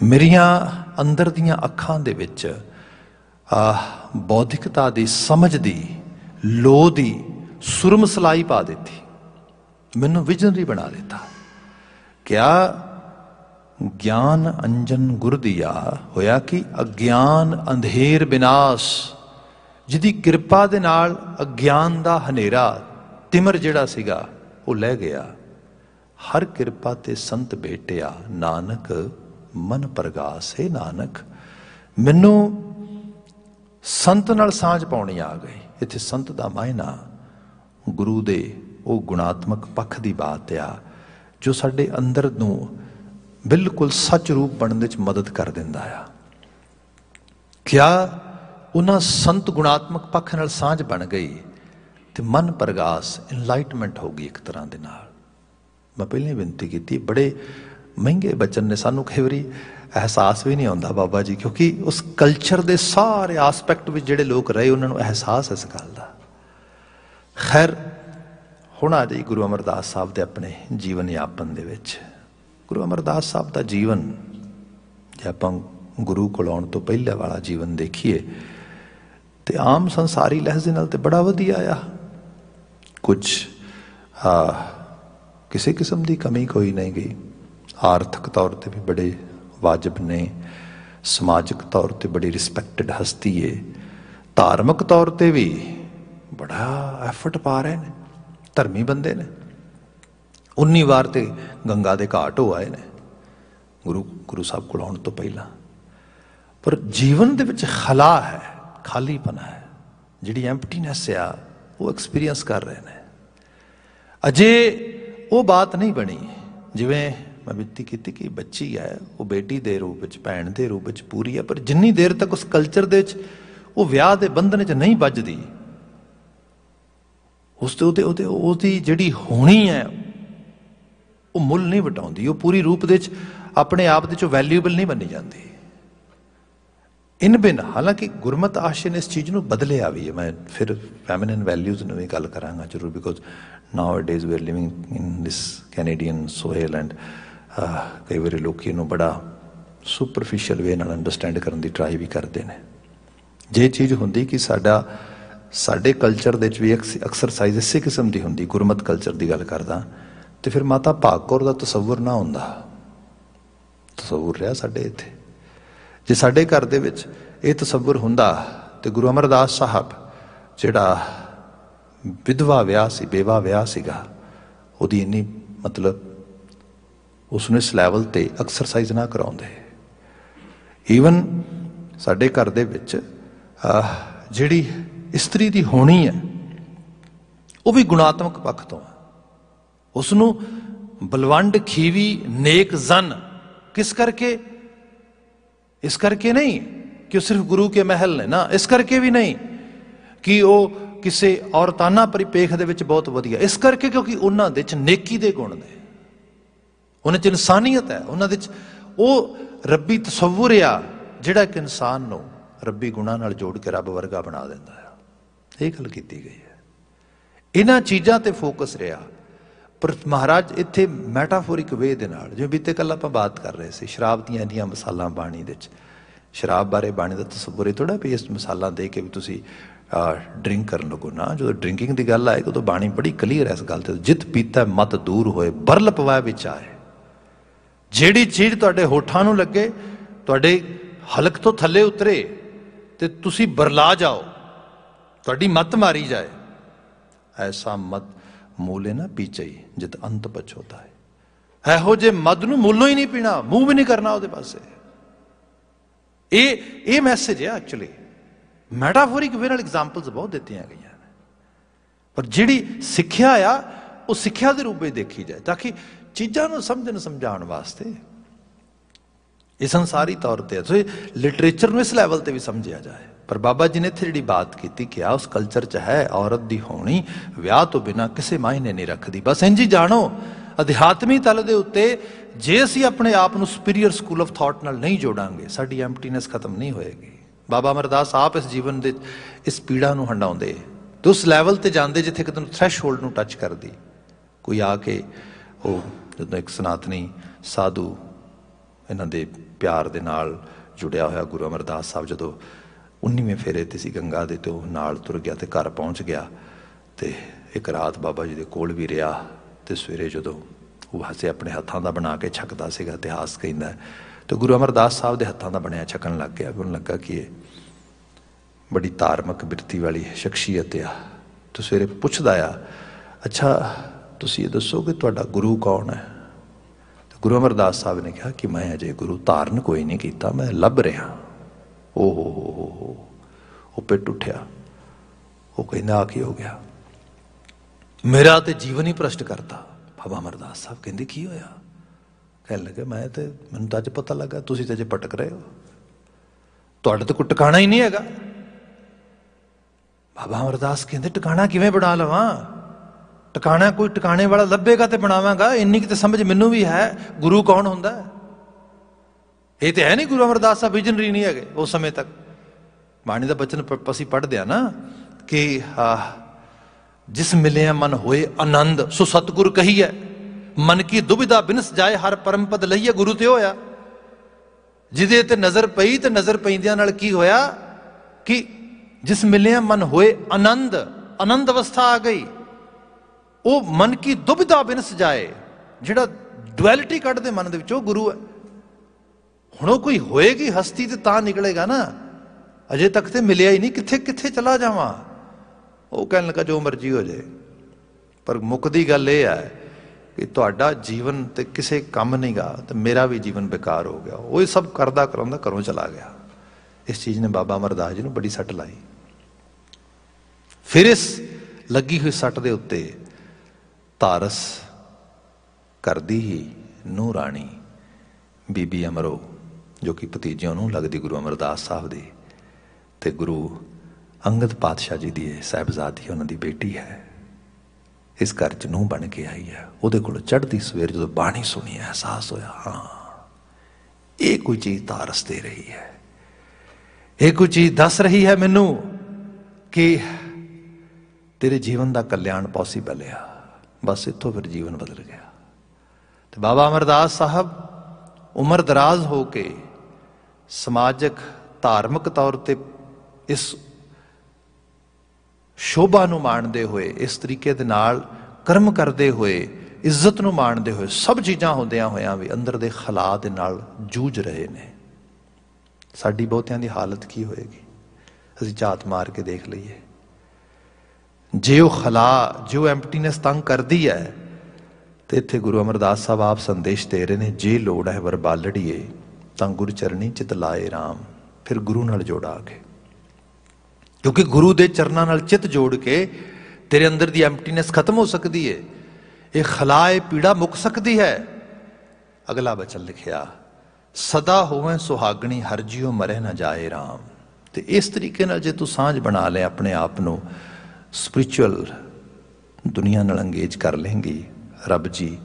ਮੇਰੀਆਂ ਅੰਦਰ ਦੀਆਂ ਅੱਖਾਂ ਦੇ ਵਿੱਚ ਬੌਧਿਕਤਾ ਦੀ ਸਮਝ ਦੀ ਲੋ ਦੀ ਸੁਰਮ ਸਲਾਈ ਪਾ ਦਿੱਤੀ ਮੈਨੂੰ ਵਿਜਨਰੀ ਬਣਾ ਦਿੱਤਾ ਕਿਆ ਗਿਆਨ ਅੰਜਨ ਗੁਰ ਦਿਆ ਹੋਇਆ ਕਿ ਅਗਿਆਨ ਅੰਧੇਰ ਬਿਨਾਸ਼ ਜਿਹਦੀ ਕਿਰਪਾ ਦੇ ਨਾਲ ਅਗਿਆਨ ਦਾ ਹਨੇਰਾ ਤਿਮਰ ਜਿਹੜਾ ਸੀਗਾ ਉਹ ਲੈ ਗਿਆ ਹਰ ਕਿਰਪਾ ਤੇ ਸੰਤ ਭੇਟਿਆ ਨਾਨਕ ਮਨ ਪ੍ਰਗਾਸੇ ਨਾਨਕ ਮੈਨੂੰ ਸੰਤ ਨਾਲ ਸਾਂਝ ਪਾਉਣੀ ਆ ਗਈ ਇੱਥੇ ਸੰਤ ਦਾ ਮਾਇਨਾ ਗੁਰੂ ਦੇ ਉਹ ਗੁਣਾਤਮਕ ਪੱਖ ਦੀ ਬਾਤ ਆ ਜੋ ਸਾਡੇ ਅੰਦਰ ਨੂੰ ਬਿਲਕੁਲ ਸੱਚ ਰੂਪ ਬਣਨ ਵਿੱਚ ਮਦਦ ਕਰ ਦਿੰਦਾ ਆ ਕਿਆ ਉਹਨਾਂ ਸੰਤ ਗੁਣਾਤਮਕ ਪੱਖ ਨਾਲ ਸਾਂਝ ਬਣ ਗਈ ਤੇ ਮਨ ਪ੍ਰਗਾਸ ਇਨਲਾਈਟਮੈਂਟ ਹੋ ਗਈ ਇੱਕ ਤਰ੍ਹਾਂ ਦੇ ਨਾਲ ਮੈਂ ਪਹਿਲੇ ਬੇਨਤੀ ਕੀਤੀ ਬੜੇ ਮਹਿੰਗੇ ਬਚਨ ਨੇ ਸਾਨੂੰ ਖੇਵਰੀ ਅਹਿਸਾਸ ਵੀ ਨਹੀਂ ਆਉਂਦਾ ਬਾਬਾ ਜੀ ਕਿਉਂਕਿ ਉਸ ਕਲਚਰ ਦੇ ਸਾਰੇ ਐਸਪੈਕਟ ਵਿੱਚ ਜਿਹੜੇ ਲੋਕ ਰਹੇ ਉਹਨਾਂ ਨੂੰ ਅਹਿਸਾਸ ਇਸ ਗੱਲ ਦਾ ਖੈਰ ਹੁਣ ਆ ਜਾਈ ਗੁਰੂ ਅਮਰਦਾਸ ਸਾਹਿਬ ਦੇ ਆਪਣੇ ਜੀਵਨ ਯਾਪਨ ਦੇ ਵਿੱਚ ਗੁਰੂ ਅਮਰਦਾਸ ਸਾਹਿਬ ਦਾ ਜੀਵਨ ਜੇ ਆਪਾਂ ਗੁਰੂ ਕੋਲ ਆਉਣ ਤੋਂ ਪਹਿਲਾਂ ਵਾਲਾ ਜੀਵਨ ਦੇਖੀਏ ਤੇ ਆਮ ਸੰਸਾਰੀ ਲਹਿਜ਼ੇ ਨਾਲ ਤੇ ਬੜਾ ਵਧੀਆ ਆ ਕੁਝ ਆ ਕਿਸੇ ਕਿਸਮ ਦੀ ਕਮੀ ਕੋਈ ਨਹੀਂ ਗਈ ਆਰਥਿਕ ਤੌਰ ਤੇ ਵੀ ਬੜੇ ਵਾਜਬ ਨੇ ਸਮਾਜਿਕ ਤੌਰ ਤੇ ਬੜੀ ਰਿਸਪੈਕਟਡ ਹਸਤੀ ਏ ਧਾਰਮਿਕ ਤੌਰ ਤੇ ਵੀ ਬੜਾ ਐਫਰਟ ਪਾ ਰਹੇ ਨੇ ਧਰਮੀ ਬੰਦੇ ਨੇ 19 ਵਾਰ ਤੇ ਗੰਗਾ ਦੇ ਘਾਟ ਹੋ ਆਏ ਨੇ ਗੁਰੂ ਗੁਰੂ ਸਾਹਿਬ ਕੋਲ ਆਉਣ ਤੋਂ ਪਹਿਲਾਂ ਪਰ ਜੀਵਨ ਦੇ ਵਿੱਚ ਖਲਾ ਹੈ ਖਾਲੀਪਨ ਹੈ ਜਿਹੜੀ ਐਮਪਟੀਨੈਸ ਆ ਉਹ ਐਕਸਪੀਰੀਅੰਸ ਕਰ ਰਹੇ ਨੇ ਅਜੇ ਉਹ ਬਾਤ ਨਹੀਂ ਬਣੀ ਜਿਵੇਂ ਮੈਂ ਬਿੱਤੀ ਕੀਤੀ ਕਿ ਬੱਚੀ ਹੈ ਉਹ ਬੇਟੀ ਦੇ ਰੂਪ ਵਿੱਚ ਭੈਣ ਦੇ ਰੂਪ ਵਿੱਚ ਪੂਰੀ ਹੈ ਪਰ ਜਿੰਨੀ ਦੇਰ ਤੱਕ ਉਸ ਕਲਚਰ ਦੇ ਵਿੱਚ ਉਹ ਵਿਆਹ ਦੇ ਬੰਧਨ ਵਿੱਚ ਨਹੀਂ ਵੱਜਦੀ ਉਸ ਤੇ ਉਹਦੇ ਉਹਦੇ ਉਹਦੀ ਜਿਹੜੀ ਹੋਣੀ ਹੈ ਉਹ ਮੁੱਲ ਨਹੀਂ ਵਟਾਉਂਦੀ ਉਹ ਪੂਰੀ ਰੂਪ ਦੇ ਵਿੱਚ ਆਪਣੇ ਆਪ ਦੇ ਵਿੱਚ ਵੈਲਿਊਏਬਲ ਨਹੀਂ ਬਣੀ ਜਾਂਦੀ ਇਨ ਬਿਨ ਹਾਲਾਂਕਿ ਗੁਰਮਤ ਆਸ਼ੇ ਨੇ ਇਸ ਚੀਜ਼ ਨੂੰ ਬਦਲਿਆ ਵੀ ਹੈ ਮੈਂ ਫਿਰ ਫੈਮਿਨਨ ਵੈਲਿਊਜ਼ ਨੂੰ ਵੀ ਗੱਲ ਕਰਾਂਗਾ ਜ਼ਰੂਰ because nowadays we are living in this Canadian soil and ਕਈ ਵਾਰੀ ਲੋਕੀ ਨੂੰ ਬੜਾ ਸੁਪਰਫੀਸ਼ੀਅਲ ਵੇ ਨਾਲ ਅੰਡਰਸਟੈਂਡ ਕਰਨ ਦੀ ਟਰਾਈ ਵੀ ਕਰਦੇ ਨੇ ਜੇ ਚੀਜ਼ ਹੁੰਦੀ ਕਿ ਸਾਡਾ ਸਾਡੇ ਕਲਚਰ ਦੇ ਵਿੱਚ ਵੀ ਐਕਸਰਸਾਈਜ਼ ਇਸੇ ਕਿਸਮ ਦੀ ਹੁੰਦੀ ਗੁਰਮਤ ਕਲਚਰ ਦੀ ਗੱਲ ਕਰਦਾ ਤੇ ਫਿਰ ਮਾਤਾ ਭਾਗ ਕੌਰ ਦਾ ਤਸਵਰ ਨਾ ਹੁੰਦਾ ਤਸਵਰ ਰਿਹਾ ਸਾਡੇ ਇੱਥੇ ਜੇ ਸਾਡੇ ਘਰ ਦੇ ਵਿੱਚ ਇਹ ਤਸਵਰ ਹੁੰਦਾ ਤੇ ਗੁਰੂ ਅਮਰਦਾਸ ਸਾਹਿਬ ਜਿਹੜਾ ਵਿਧਵਾ ਵਿਆਹ ਸੀ ਬੇਵਾ ਵਿਆਹ ਸੀਗਾ ਉਹਦੀ ਇੰਨੀ ਮਤਲਬ ਉਸ ਨੂੰ ਇਸ ਲੈਵਲ ਤੇ ਐਕਸਰਸਾਈਜ਼ ਨਾ ਕਰਾਉਂਦੇ ਈਵਨ ਸਾਡੇ ਘਰ ਦੇ ਵਿੱਚ ਜਿਹੜੀ ਇਸਤਰੀ ਦੀ ਹੋਣੀ ਹੈ ਉਹ ਵੀ ਗੁਣਾਤਮਕ ਪੱਖ ਤੋਂ ਹੈ ਉਸ ਨੂੰ ਬਲਵੰਡ ਖੀਵੀ ਨੇਕ ਜ਼ਨ ਕਿਸ ਕਰਕੇ ਇਸ ਕਰਕੇ ਨਹੀਂ ਕਿ ਉਹ ਸਿਰਫ ਗੁਰੂ ਕੇ ਮਹਿਲ ਨੇ ਨਾ ਇਸ ਕਰਕੇ ਵੀ ਨਹੀਂ ਕਿ ਉਹ ਕਿਸੇ ਔਰਤਾਨਾ ਪਰਿਪੇਖ ਦੇ ਵਿੱਚ ਬਹੁਤ ਵਧੀਆ ਇਸ ਕਰਕੇ ਕਿਉਂਕਿ ਉਹਨਾਂ ਦੇ ਵਿੱਚ ਨੇਕੀ ਦੇ ਗੁਣ ਨੇ ਉਹਨਾਂ 'ਚ ਇਨਸਾਨੀਅਤ ਹੈ ਉਹਨਾਂ ਦੇ 'ਚ ਉਹ ਰੱਬੀ ਤਸੱਵੁਰ ਆ ਜਿਹੜਾ ਇੱਕ ਇਨਸਾਨ ਨੂੰ ਰੱਬੀ ਗੁਣਾ ਨਾਲ ਜੋੜ ਕੇ ਰੱਬ ਵਰਗਾ ਬਣਾ ਦਿੰਦਾ ਹੈ ਇਹ ਗੱਲ ਕੀਤੀ ਗਈ ਹੈ ਇਹਨਾਂ ਚੀਜ਼ਾਂ ਤੇ ਫੋਕਸ ਰਿਹਾ ਪਰ ਮਹਾਰਾਜ ਇੱਥੇ ਮੈਟਾਫੋਰਿਕ ਵੇ ਦੇ ਨਾਲ ਜਿਵੇਂ ਬੀਤੇ ਕੱਲ ਆਪਾਂ ਬਾਤ ਕਰ ਰਹੇ ਸੀ ਸ਼ਰਾਬ ਦੀਆਂ ਦੀਆਂ ਮਸਾਲਾਂ ਬਾਣੀ ਦੇ ਵਿੱਚ ਸ਼ਰਾਬ ਬਾਰੇ ਬਾਣੀ ਦਾ ਤਸੱਵੁਰ ਇਹ ਥੋੜਾ ਵੀ ਇਸ ਮਸਾਲਾ ਦੇ ਕੇ ਵੀ ਤੁਸੀਂ ਡਰਿੰਕ ਕਰਨ ਲੱਗੋ ਨਾ ਜਦੋਂ ਡਰਿੰਕਿੰਗ ਦੀ ਗੱਲ ਆਏ ਤਾਂ ਬਾਣੀ ਬੜੀ ਕਲੀਅਰ ਹੈ ਇਸ ਗੱਲ ਤੇ ਜਿਤ ਪੀਤਾ ਮਤ ਦੂਰ ਹੋਏ ਬਰਲ ਪਵਾ ਵਿੱਚ ਆਏ ਜਿਹੜੀ ਚੀਜ਼ ਤੁਹਾਡੇ ਹੋਠਾਂ ਨੂੰ ਲੱਗੇ ਤੁਹਾਡੇ ਹਲਕ ਤੋਂ ਥੱਲੇ ਉਤਰੇ ਤੇ ਤੁਸੀਂ ਬਰਲਾ ਜਾਓ ਤੁਹਾਡੀ ਮਤ ਮਾਰੀ ਜਾਏ ਐਸਾ ਮਤ ਮੂਲੇ ਨਾ ਪੀਚਈ ਜਿਤ ਅੰਤ ਪਛੋਤਾ ਹੈ ਇਹੋ ਜੇ ਮਦ ਨੂੰ ਮੂਲੋਂ ਹੀ ਨਹੀਂ ਪੀਣਾ ਮੂੰਹ ਵੀ ਨਹੀਂ ਕਰਨਾ ਉਹਦੇ ਪਾਸੇ ਇਹ ਇਹ ਮੈਸੇਜ ਹੈ ਐਕਚੁਅਲੀ ਮੈਟਾਫੋਰਿਕ ਵੇਰਲ ਐਗਜ਼ਾਮਪਲਸ ਬਹੁਤ ਦਿੱਤੀਆਂ ਗਈਆਂ ਪਰ ਜਿਹੜੀ ਸਿੱਖਿਆ ਆ ਉਹ ਸਿੱਖਿਆ ਦੇ ਰੂਪੇ ਦੇਖੀ ਜਾਏ ਤਾਂ ਕਿ ਚੀਜ਼ਾਂ ਨੂੰ ਸਮਝਣ ਸਮਝਾਉਣ ਵਾਸਤੇ ਇਹ ਸੰਸਾਰੀ ਤੌਰ ਤੇ ਸੋ ਲਿਟਰੇਚਰ ਨੂੰ ਇਸ ਲੈਵਲ ਤੇ ਵੀ ਸਮਝਿਆ ਜਾਏ ਪਰ ਬਾਬਾ ਜੀ ਨੇ ਇੱਥੇ ਜਿਹੜੀ ਬਾਤ ਕੀਤੀ ਕਿ ਆ ਉਸ ਕਲਚਰ 'ਚ ਹੈ ਔਰਤ ਦੀ ਹੋਣੀ ਵਿਆਹ ਤੋਂ ਬਿਨਾ ਕਿਸੇ ਮਾਇਨੇ ਨਹੀਂ ਰੱਖਦੀ ਬਸ ਇੰਜ ਹੀ ਜਾਣੋ ਅਧਿਆਤਮੀ ਤਲ ਦੇ ਉੱਤੇ ਜੇ ਅਸੀਂ ਆਪਣੇ ਆਪ ਨੂੰ ਸੁਪੀਰੀਅਰ ਸਕੂਲ ਆਫ ਥਾਟ ਨਾਲ ਨਹੀਂ ਜੋੜਾਂਗੇ ਸਾਡੀ ਐਮਪਟੀਨੈਸ ਖਤਮ ਨਹੀਂ ਹੋਏਗੀ ਬਾਬਾ ਅਮਰਦਾਸ ਆਪ ਇਸ ਜੀਵਨ ਦੇ ਇਸ ਪੀੜਾ ਨੂੰ ਹੰਡਾਉਂਦੇ ਤੇ ਉਸ ਲੈਵਲ ਤੇ ਜਾਂਦੇ ਜਿੱਥੇ ਕਿ ਤੁਹਾਨੂੰ ਥ੍ਰੈਸ਼ਹੋਲਡ ਨੂੰ ਟੱਚ ਕਰਦੀ ਕੋਈ ਆ ਕੇ ਉਹ ਜਦੋਂ ਇੱਕ ਸਨਾਤਨੀ ਸਾਧੂ ਇਹਨਾਂ ਦੇ ਪਿਆਰ ਦੇ ਨਾਲ ਜੁੜਿਆ ਹੋਇਆ ਗੁਰੂ ਅਮਰਦਾਸ ਸਾਹਿਬ ਜਦੋਂ 19ਵੇਂ ਫੇਰੇ ਤੇ ਸੀ ਗੰਗਾ ਦੇ ਤੇ ਉਹ ਨਾਲ ਤੁਰ ਗਿਆ ਤੇ ਘਰ ਪਹੁੰਚ ਗਿਆ ਤੇ ਇੱਕ ਰਾਤ ਬਾਬਾ ਜੀ ਦੇ ਕੋਲ ਵੀ ਰਿਹਾ ਤੇ ਸਵੇਰੇ ਜਦੋਂ ਉਹ ਹੱਸੇ ਆਪਣੇ ਹੱਥਾਂ ਦਾ ਬਣਾ ਕੇ ਛਕਦਾ ਸੀਗਾ ਇਤਿਹਾਸ ਕਹਿੰਦਾ ਤੇ ਗੁਰੂ ਅਮਰਦਾਸ ਸਾਹਿਬ ਦੇ ਹੱਥਾਂ ਦਾ ਬਣਿਆ ਛਕਣ ਲੱਗ ਗਿਆ ਉਹਨੂੰ ਲੱਗਾ ਕਿ ਇਹ ਬੜੀ ਧਾਰਮਿਕ ਬਿਰਤੀ ਵਾਲੀ ਸ਼ਖਸੀਅਤ ਆ ਤੇ ਸਵੇਰੇ ਪੁੱਛਦਾ ਆ ਅੱਛਾ ਤੁਸੀਂ ਇਹ ਦੱਸੋ ਕਿ ਤੁਹਾਡਾ ਗੁਰੂ ਕੌਣ ਹੈ ਤੇ ਗੁਰੂ ਅਮਰਦਾਸ ਸਾਹਿਬ ਨੇ ਕਿਹਾ ਕਿ ਮੈਂ ਅਜੇ ਗੁਰੂ ਧਾਰਨ ਕੋਈ ਨਹੀਂ ਕੀਤਾ ਮੈਂ ਲੱਭ ਰਿਹਾ ਓਹੋ ਉਹ ਪੇਟ ਉੱਠਿਆ ਉਹ ਕਹਿੰਦਾ ਆ ਕੀ ਹੋ ਗਿਆ ਮੇਰਾ ਤੇ ਜੀਵਨ ਹੀ ਪ੍ਰਸ਼ਟ ਕਰਤਾ ਬਾਬਾ ਅਮਰਦਾਸ ਸਾਹਿਬ ਕਹਿੰਦੇ ਕੀ ਹੋਇਆ ਕਹਿਣ ਲੱਗੇ ਮੈਂ ਤੇ ਮੈਨੂੰ ਤਾਂ ਅੱਜ ਪਤਾ ਲੱਗਾ ਤੁਸੀਂ ਤੇ ਅਜੇ ਪਟਕ ਰਹੇ ਹੋ ਤੁਹਾਡੇ ਤੇ ਕੋਈ ਟਿਕਾਣਾ ਹੀ ਨਹੀਂ ਹੈਗਾ ਬਾਬਾ ਅਮਰਦਾਸ ਕਹਿੰਦੇ ਟਿਕਾਣਾ ਕਿਵੇਂ ਬਣਾ ਲਵਾਂ ਟਿਕਾਣਾ ਕੋਈ ਟਿਕਾਣੇ ਵਾਲਾ ਲੱਭੇਗਾ ਤੇ ਬਣਾਵਾਂਗਾ ਇੰਨੀ ਕਿ ਤੇ ਸਮਝ ਮੈਨੂੰ ਵੀ ਹੈ ਗੁਰੂ ਕੌਣ ਹੁੰਦਾ ਇਹ ਤੇ ਹੈ ਨਹੀਂ ਗੁਰੂ ਅਮਰਦਾਸ ਸਾਹਿਬ ਵਿਜਨਰੀ ਨਹੀਂ ਹੈਗੇ ਉਸ ਸਮੇਂ ਤੱਕ ਬਾਣੀ ਦਾ ਬਚਨ ਅਸੀਂ ਪੜ੍ਹਦੇ ਆ ਨਾ ਕਿ ਜਿਸ ਮਿਲਿਆ ਮਨ ਹੋਏ ਆਨੰਦ ਸੋ ਸਤਗੁਰ ਕਹੀਐ ਮਨ ਕੀ ਦੁਬਿਧਾ ਬਿਨਸ ਜਾਏ ਹਰ ਪਰਮ ਪਦ ਲਈਏ ਗੁਰੂ ਤੇ ਹੋਇਆ ਜਿਹਦੇ ਤੇ ਨਜ਼ਰ ਪਈ ਤੇ ਨਜ਼ਰ ਪੈਂਦਿਆਂ ਨਾਲ ਕੀ ਹੋਇਆ ਕਿ ਜਿਸ ਮਿਲਿਆ ਮਨ ਹੋਏ ਆਨੰਦ ਆਨੰਦ ਅਵਸਥਾ ਆ ਗਈ ਉਹ ਮਨ ਕੀ ਦੁਬਿਧਾ ਬਿਨ ਸਜਾਏ ਜਿਹੜਾ ਡੁਐਲਿਟੀ ਕੱਢਦੇ ਮਨ ਦੇ ਵਿੱਚ ਉਹ ਗੁਰੂ ਹੈ ਹੁਣ ਉਹ ਕੋਈ ਹੋਏਗੀ ਹਸਤੀ ਤੇ ਤਾਂ ਨਿਕਲੇਗਾ ਨਾ ਅਜੇ ਤੱਕ ਤੇ ਮਿਲਿਆ ਹੀ ਨਹੀਂ ਕਿੱਥੇ ਕਿੱਥੇ ਚਲਾ ਜਾਵਾਂ ਉਹ ਕਹਿਣ ਲੱਗਾ ਜੋ ਮਰਜ਼ੀ ਹੋ ਜਾਏ ਪਰ ਮੁੱਕਦੀ ਗੱਲ ਇਹ ਹੈ ਕਿ ਤੁਹਾਡਾ ਜੀਵਨ ਤੇ ਕਿਸੇ ਕੰਮ ਨਹੀਂਗਾ ਤੇ ਮੇਰਾ ਵੀ ਜੀਵਨ ਬੇਕਾਰ ਹੋ ਗਿਆ ਉਹ ਇਹ ਸਭ ਕਰਦਾ ਕਰਾਉਂਦਾ ਘਰੋਂ ਚਲਾ ਗਿਆ ਇਸ ਚੀਜ਼ ਨੇ ਬਾਬਾ ਮਰਦਾਸ ਜੀ ਨੂੰ ਬੜੀ ਸੱਟ ਲਾਈ ਫਿਰ ਇਸ ਲੱਗੀ ਹੋਈ ਸੱਟ ਦੇ ਉੱਤੇ ਤਾਰਸ ਕਰਦੀ ਹੀ ਨੂ ਰਾਣੀ ਬੀਬੀ ਅਮਰੋ ਜੋ ਕਿ ਪਤੀਜਿਆਂ ਨੂੰ ਲੱਗਦੀ ਗੁਰੂ ਅਮਰਦਾਸ ਸਾਹਿਬ ਦੀ ਤੇ ਗੁਰੂ ਅੰਗਦ ਪਾਤਸ਼ਾਹ ਜੀ ਦੀ ਸਹਿਬਜ਼ਾਦੀ ਉਹਨਾਂ ਦੀ ਬੇਟੀ ਹੈ ਇਸ ਘਰ ਚ ਨੂ ਬਣ ਕੇ ਆਈ ਹੈ ਉਹਦੇ ਕੋਲ ਚੜ੍ਹਦੀ ਸਵੇਰ ਜਦੋਂ ਬਾਣੀ ਸੁਣੀ ਅਹਿਸਾਸ ਹੋਇਆ ਹਾਂ ਇਹ ਕੋਈ ਚੀਜ਼ ਤਾਰਸ ਦੇ ਰਹੀ ਹੈ ਇਹ ਕੋਈ ਚੀਜ਼ ਦੱਸ ਰਹੀ ਹੈ ਮੈਨੂੰ ਕਿ ਤੇਰੇ ਜੀਵਨ ਦਾ ਕਲਿਆਣ ਪੋਸੀਬਲ ਹੈ ਬਸ ਇਤੋਂ ਫਿਰ ਜੀਵਨ ਬਦਲ ਗਿਆ ਤੇ ਬਾਬਾ ਅਮਰਦਾਸ ਸਾਹਿਬ ਉਮਰ ਦਰਾਜ਼ ਹੋ ਕੇ ਸਮਾਜਿਕ ਧਾਰਮਿਕ ਤੌਰ ਤੇ ਇਸ ਸ਼ੋਭਾ ਨੂੰ ਮਾਣਦੇ ਹੋਏ ਇਸ ਤਰੀਕੇ ਦੇ ਨਾਲ ਕਰਮ ਕਰਦੇ ਹੋਏ ਇੱਜ਼ਤ ਨੂੰ ਮਾਣਦੇ ਹੋਏ ਸਭ ਚੀਜ਼ਾਂ ਹੁੰਦਿਆਂ ਹੋਇਆਂ ਵੀ ਅੰਦਰ ਦੇ ਖਲਾ ਦੇ ਨਾਲ ਜੂਝ ਰਹੇ ਨੇ ਸਾਡੀ ਬਹੁਤਿਆਂ ਦੀ ਹਾਲਤ ਕੀ ਹੋਏਗੀ ਅਸੀਂ ਝਾਤ ਮਾਰ ਕੇ ਦੇਖ ਲਈਏ ਜੇ ਉਹ ਖਲਾ ਜੋ ਐਮਪਟੀਨੈਸ ਤੰਗ ਕਰਦੀ ਹੈ ਤੇ ਇੱਥੇ ਗੁਰੂ ਅਮਰਦਾਸ ਸਾਹਿਬ ਆਪ ਸੰਦੇਸ਼ ਦੇ ਰਹੇ ਨੇ ਜੇ ਲੋੜ ਹੈ ਵਰਬਾਲੜੀਏ ਤਾਂ ਗੁਰ ਚਰਣੀ ਚਿਤ ਲਾਏ RAM ਫਿਰ ਗੁਰੂ ਨਾਲ ਜੋੜਾ ਕੇ ਕਿਉਂਕਿ ਗੁਰੂ ਦੇ ਚਰਨਾਂ ਨਾਲ ਚਿਤ ਜੋੜ ਕੇ ਤੇਰੇ ਅੰਦਰ ਦੀ ਐਮਪਟੀਨੈਸ ਖਤਮ ਹੋ ਸਕਦੀ ਏ ਇਹ ਖਲਾਏ ਪੀੜਾ ਮੁੱਕ ਸਕਦੀ ਹੈ ਅਗਲਾ ਬਚਨ ਲਿਖਿਆ ਸਦਾ ਹੋਵੇਂ ਸੁਹਾਗਣੀ ਹਰ ਜਿਉ ਮਰੇ ਨਾ ਜਾਏ RAM ਤੇ ਇਸ ਤਰੀਕੇ ਨਾਲ ਜੇ ਤੂੰ ਸਾਂਝ ਬਣਾ ਲੈ ਆਪਣੇ ਆਪ ਨੂੰ ਸਪਿਰਚੁਅਲ ਦੁਨੀਆ ਨਾਲ ਅੰਗੇਜ ਕਰ ਲੇਂਗੀ ਰੱਬ ਜੀ